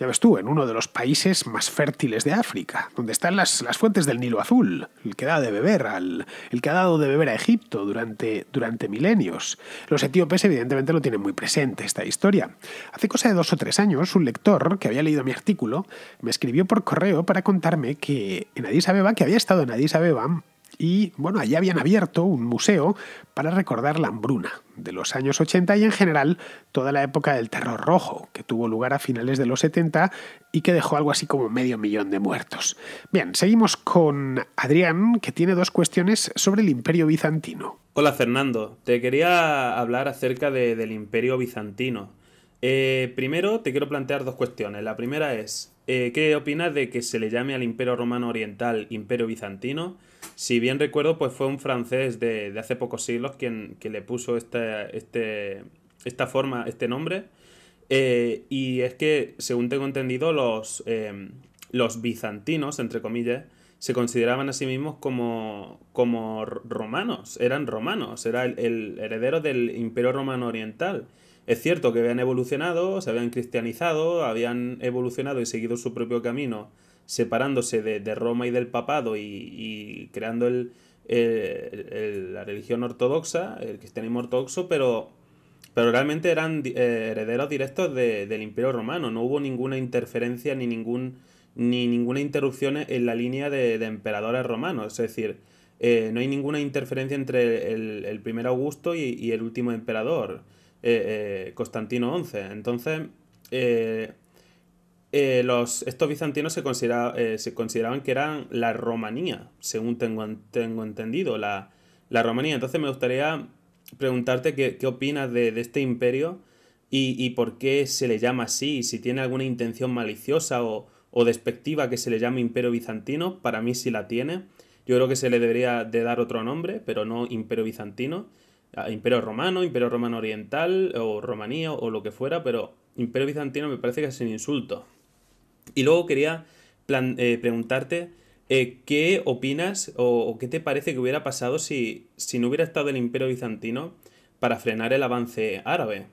S1: Ya ves tú, en uno de los países más fértiles de África, donde están las, fuentes del Nilo Azul, el que de beber al. el ha dado de beber a Egipto durante, durante milenios. Los etíopes, evidentemente, lo tienen muy presente esta historia. Hace cosa de dos o tres años, un lector que había leído mi artículo me escribió por correo para contarme que en Addis Abeba, que había estado en Addis Abeba, y bueno, allí habían abierto un museo para recordar la hambruna de los años 80 y en general toda la época del terror rojo, que tuvo lugar a finales de los 70 y que dejó algo así como medio millón de muertos. Bien, seguimos con Adrián, que tiene dos cuestiones sobre el imperio bizantino.
S3: Hola Fernando, te quería hablar acerca del imperio bizantino. Eh, primero te quiero plantear dos cuestiones. La primera es, eh, ¿qué opinas de que se le llame al imperio romano oriental imperio bizantino? Si bien recuerdo, pues fue un francés de, hace pocos siglos quien, le puso esta, este, forma, este nombre. Eh, y es que, según tengo entendido, los, em, los bizantinos, entre comillas, se consideraban a sí mismos como, romanos, eran romanos, era el, heredero del imperio romano oriental. Es cierto que habían evolucionado, se habían cristianizado, habían evolucionado y seguido su propio camino separándose de, Roma y del papado y, creando el, la religión ortodoxa, el cristianismo ortodoxo, pero, pero realmente eran eh, herederos directos del imperio romano, no hubo ninguna interferencia ni, ningún, ni ninguna interrupción en la línea de, emperadores romanos, es decir, eh, no hay ninguna interferencia entre el, primer Augusto y, el último emperador, eh, Constantino XI. Entonces, eh, los, estos bizantinos eh, se, consideraban que eran la Romanía, según tengo, tengo entendido, la, Romanía. Entonces me gustaría preguntarte qué, opinas de, este imperio y, por qué se le llama así, si tiene alguna intención maliciosa o, o, despectiva que se le llame imperio bizantino, para mí sí la tiene. Yo creo que se le debería de dar otro nombre, pero no imperio bizantino. Ah, imperio romano, imperio romano oriental o romanía o lo que fuera, pero imperio bizantino me parece que es un insulto. Y luego quería eh, preguntarte eh, qué opinas o, qué te parece que hubiera pasado si, si no hubiera estado el imperio bizantino para frenar el avance árabe.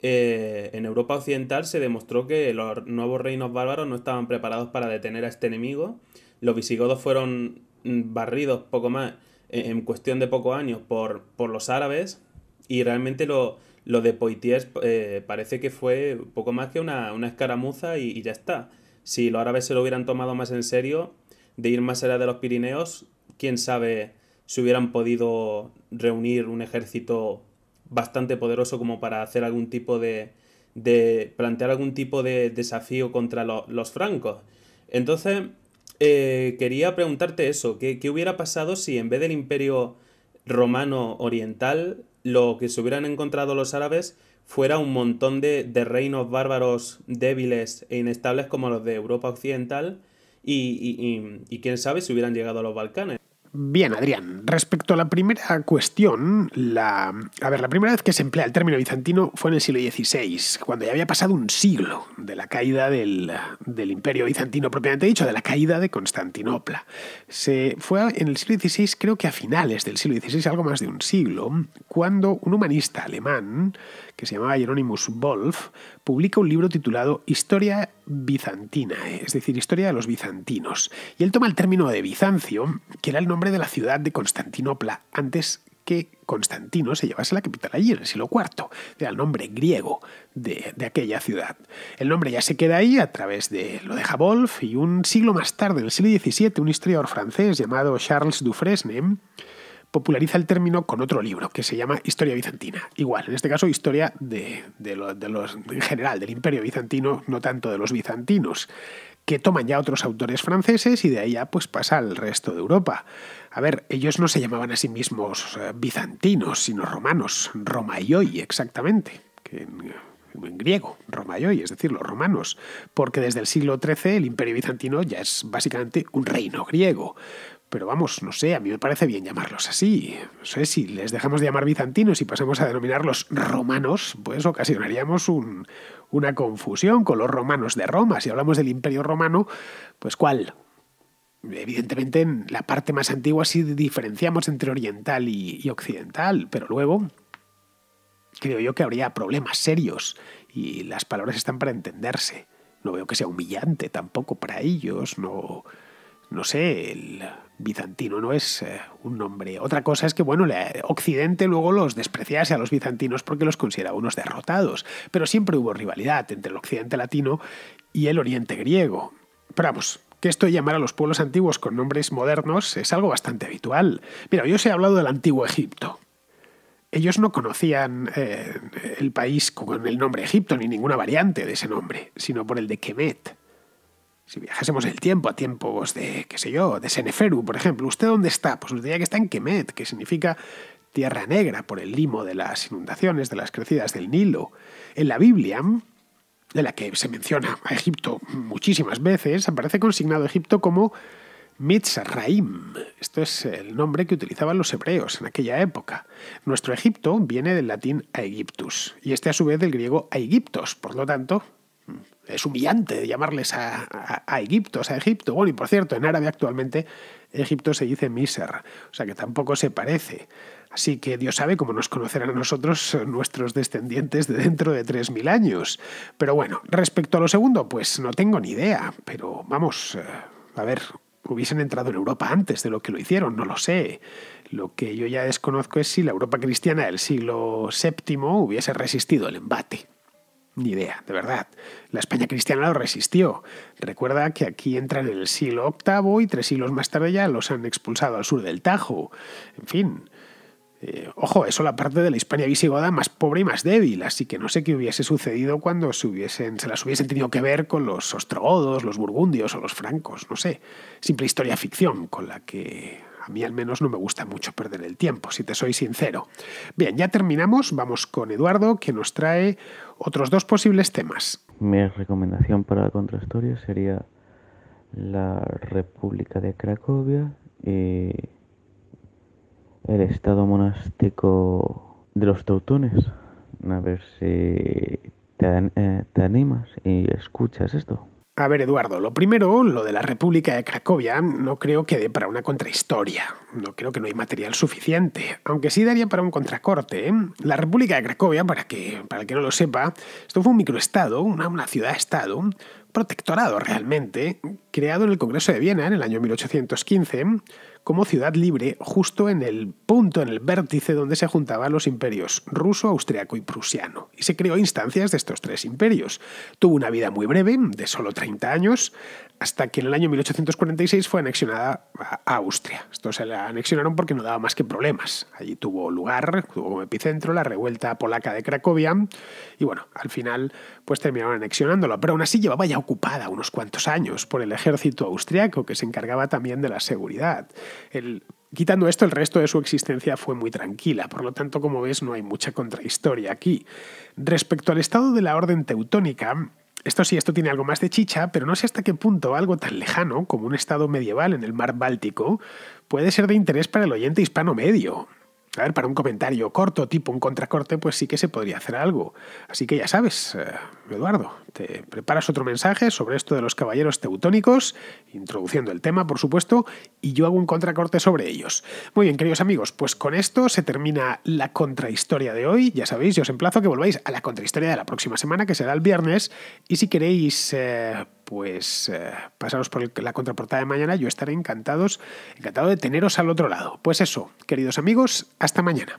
S3: Eh, en Europa Occidental se demostró que los nuevos reinos bárbaros no estaban preparados para detener a este enemigo. Los visigodos fueron mm, barridos poco más e, en cuestión de pocos años por, los árabes y realmente lo, lo de Poitiers parece que fue poco más que una, escaramuza y ya está si los árabes se lo hubieran tomado más en serio, de ir más allá de los Pirineos, quién sabe si hubieran podido reunir un ejército bastante poderoso como para hacer algún tipo de, de plantear algún tipo de desafío contra los francos. Entonces, eh, quería preguntarte eso, ¿qué, hubiera pasado si en vez del imperio romano oriental, lo que se hubieran encontrado los árabes fuera un montón de, reinos bárbaros débiles e inestables como los de Europa Occidental y, quién sabe si hubieran llegado a los Balcanes.
S1: Bien, Adrián, respecto a la primera cuestión, la... a ver, la primera vez que se emplea el término bizantino fue en el siglo XVI, cuando ya había pasado un siglo de la caída del, del imperio bizantino propiamente dicho, de la caída de Constantinopla. Se fue en el siglo XVI, creo que a finales del siglo XVI, algo más de un siglo, cuando un humanista alemán que se llamaba Hieronymus Wolf, publica un libro titulado Historia bizantina, eh, es decir, Historia de los bizantinos. Y él toma el término de Bizancio, que era el nombre de la ciudad de Constantinopla antes que Constantino se llevase la capital allí en el siglo IV. Era el nombre griego de, aquella ciudad. El nombre ya se queda ahí a través de lo deja Wolf y un siglo más tarde, en el siglo XVII, un historiador francés llamado Charles Dufresne populariza el término con otro libro que se llama Historia Bizantina. Igual, en este caso, historia de, los, en general del Imperio Bizantino, no tanto de los bizantinos, que toman ya otros autores franceses y de ahí ya pues pasa al resto de Europa. A ver, ellos no se llamaban a sí mismos eh, bizantinos, sino romanos, romaioi exactamente, que en, en griego, romaioi, es decir, los romanos, porque desde el siglo XIII el imperio bizantino ya es básicamente un reino griego. Pero vamos, no sé, a mí me parece bien llamarlos así. No sé, si les dejamos de llamar bizantinos y pasamos a denominarlos romanos, pues ocasionaríamos una confusión con los romanos de Roma. Si hablamos del imperio romano, pues ¿cuál? Evidentemente en la parte más antigua sí diferenciamos entre oriental y, y occidental, pero luego creo yo que habría problemas serios y las palabras están para entenderse. No veo que sea humillante tampoco para ellos, no... No sé, el bizantino, no es eh, un nombre. Otra cosa es que, bueno, Occidente luego los despreciase a los bizantinos porque los consideraba unos derrotados, pero siempre hubo rivalidad entre el Occidente latino y el Oriente griego. Pero vamos, que esto de llamar a los pueblos antiguos con nombres modernos es algo bastante habitual. Mira, yo os he hablado del antiguo Egipto. Ellos no conocían eh, el país con el nombre Egipto ni ninguna variante de ese nombre, sino por el de Kemet si viajásemos el tiempo a tiempos de, qué sé yo, de Seneferu, por ejemplo, ¿usted dónde está? Pues usted diría que está en Kemet, que significa tierra negra por el limo de las inundaciones, de las crecidas del Nilo. En la Biblia, de la que se menciona a Egipto muchísimas veces, aparece consignado Egipto como Mitzraim. Esto es el nombre que utilizaban los hebreos en aquella época. Nuestro Egipto viene del latín aegyptus y este a su vez del griego aegyptos, por lo tanto, es humillante llamarles a, Egipto, o sea, Egipto. Bueno, y por cierto, en árabe actualmente Egipto se dice Míser, o sea que tampoco se parece. Así que Dios sabe cómo nos conocerán a nosotros eh, nuestros descendientes de dentro de 3.000 años. Pero bueno, respecto a lo segundo, pues no tengo ni idea, pero vamos, eh, a ver, hubiesen entrado en Europa antes de lo que lo hicieron, no lo sé. Lo que yo ya desconozco es si la Europa cristiana del siglo VII hubiese resistido el embate. Ni idea, de verdad. La España cristiana lo resistió. Recuerda que aquí entran en el siglo VIII y tres siglos más tarde ya los han expulsado al sur del Tajo. En fin. Eh, ojo, eso la parte de la Hispania visigoda más pobre y más débil, así que no sé qué hubiese sucedido cuando se, hubiesen, se las hubiesen tenido que ver con los ostrogodos, los burgundios o los francos, no sé. Simple historia ficción con la que a mí al menos no me gusta mucho perder el tiempo, si te soy sincero. Bien, ya terminamos, vamos con Eduardo, que nos trae otros dos posibles temas.
S2: Mi recomendación para la contrahistoria sería la República de Cracovia y el estado monástico de los teutones. A ver si te, eh, te animas y escuchas esto.
S1: A ver, Eduardo, lo primero, lo de la República de Cracovia, no creo que dé para una contrahistoria. No creo que no hay material suficiente, aunque sí daría para un contracorte. ¿eh? La República de Cracovia, para que, para el que no lo sepa, esto fue un microestado, una, una ciudad-estado, protectorado realmente, creado en el Congreso de Viena en el año 1815 como ciudad libre justo en el punto, en el vértice donde se juntaban los imperios ruso, austriaco y prusiano, y se creó instancias de estos tres imperios. Tuvo una vida muy breve, de solo 30 años, hasta que en el año 1846 fue anexionada a Austria. Esto se la anexionaron porque no daba más que problemas. Allí tuvo lugar, tuvo como epicentro la revuelta polaca de Cracovia y bueno, al final pues terminaron anexionándola, pero aún así llevaba ya ocupada unos cuantos años por el ejército austriaco que se encargaba también de la seguridad quitando esto, el resto de su existencia fue muy tranquila, por lo tanto, como ves, no hay mucha contrahistoria aquí. Respecto al estado de la Orden Teutónica, esto sí, esto tiene algo más de chicha, pero no sé hasta qué punto algo tan lejano como un estado medieval en el mar Báltico puede ser de interés para el oyente hispano medio. A ver, para un comentario corto, tipo un contracorte, pues sí que se podría hacer algo. Así que ya sabes, eh, Eduardo, te preparas otro mensaje sobre esto de los caballeros teutónicos, introduciendo el tema, por supuesto, y yo hago un contracorte sobre ellos. Muy bien, queridos amigos, pues con esto se termina la contrahistoria de hoy. Ya sabéis, yo os emplazo que volváis a la contrahistoria de la próxima semana, que será el viernes, y si queréis... Eh, pues eh, pasaros por la contraportada de mañana, yo estaré encantados, encantado de teneros al otro lado. Pues eso, queridos amigos, hasta mañana.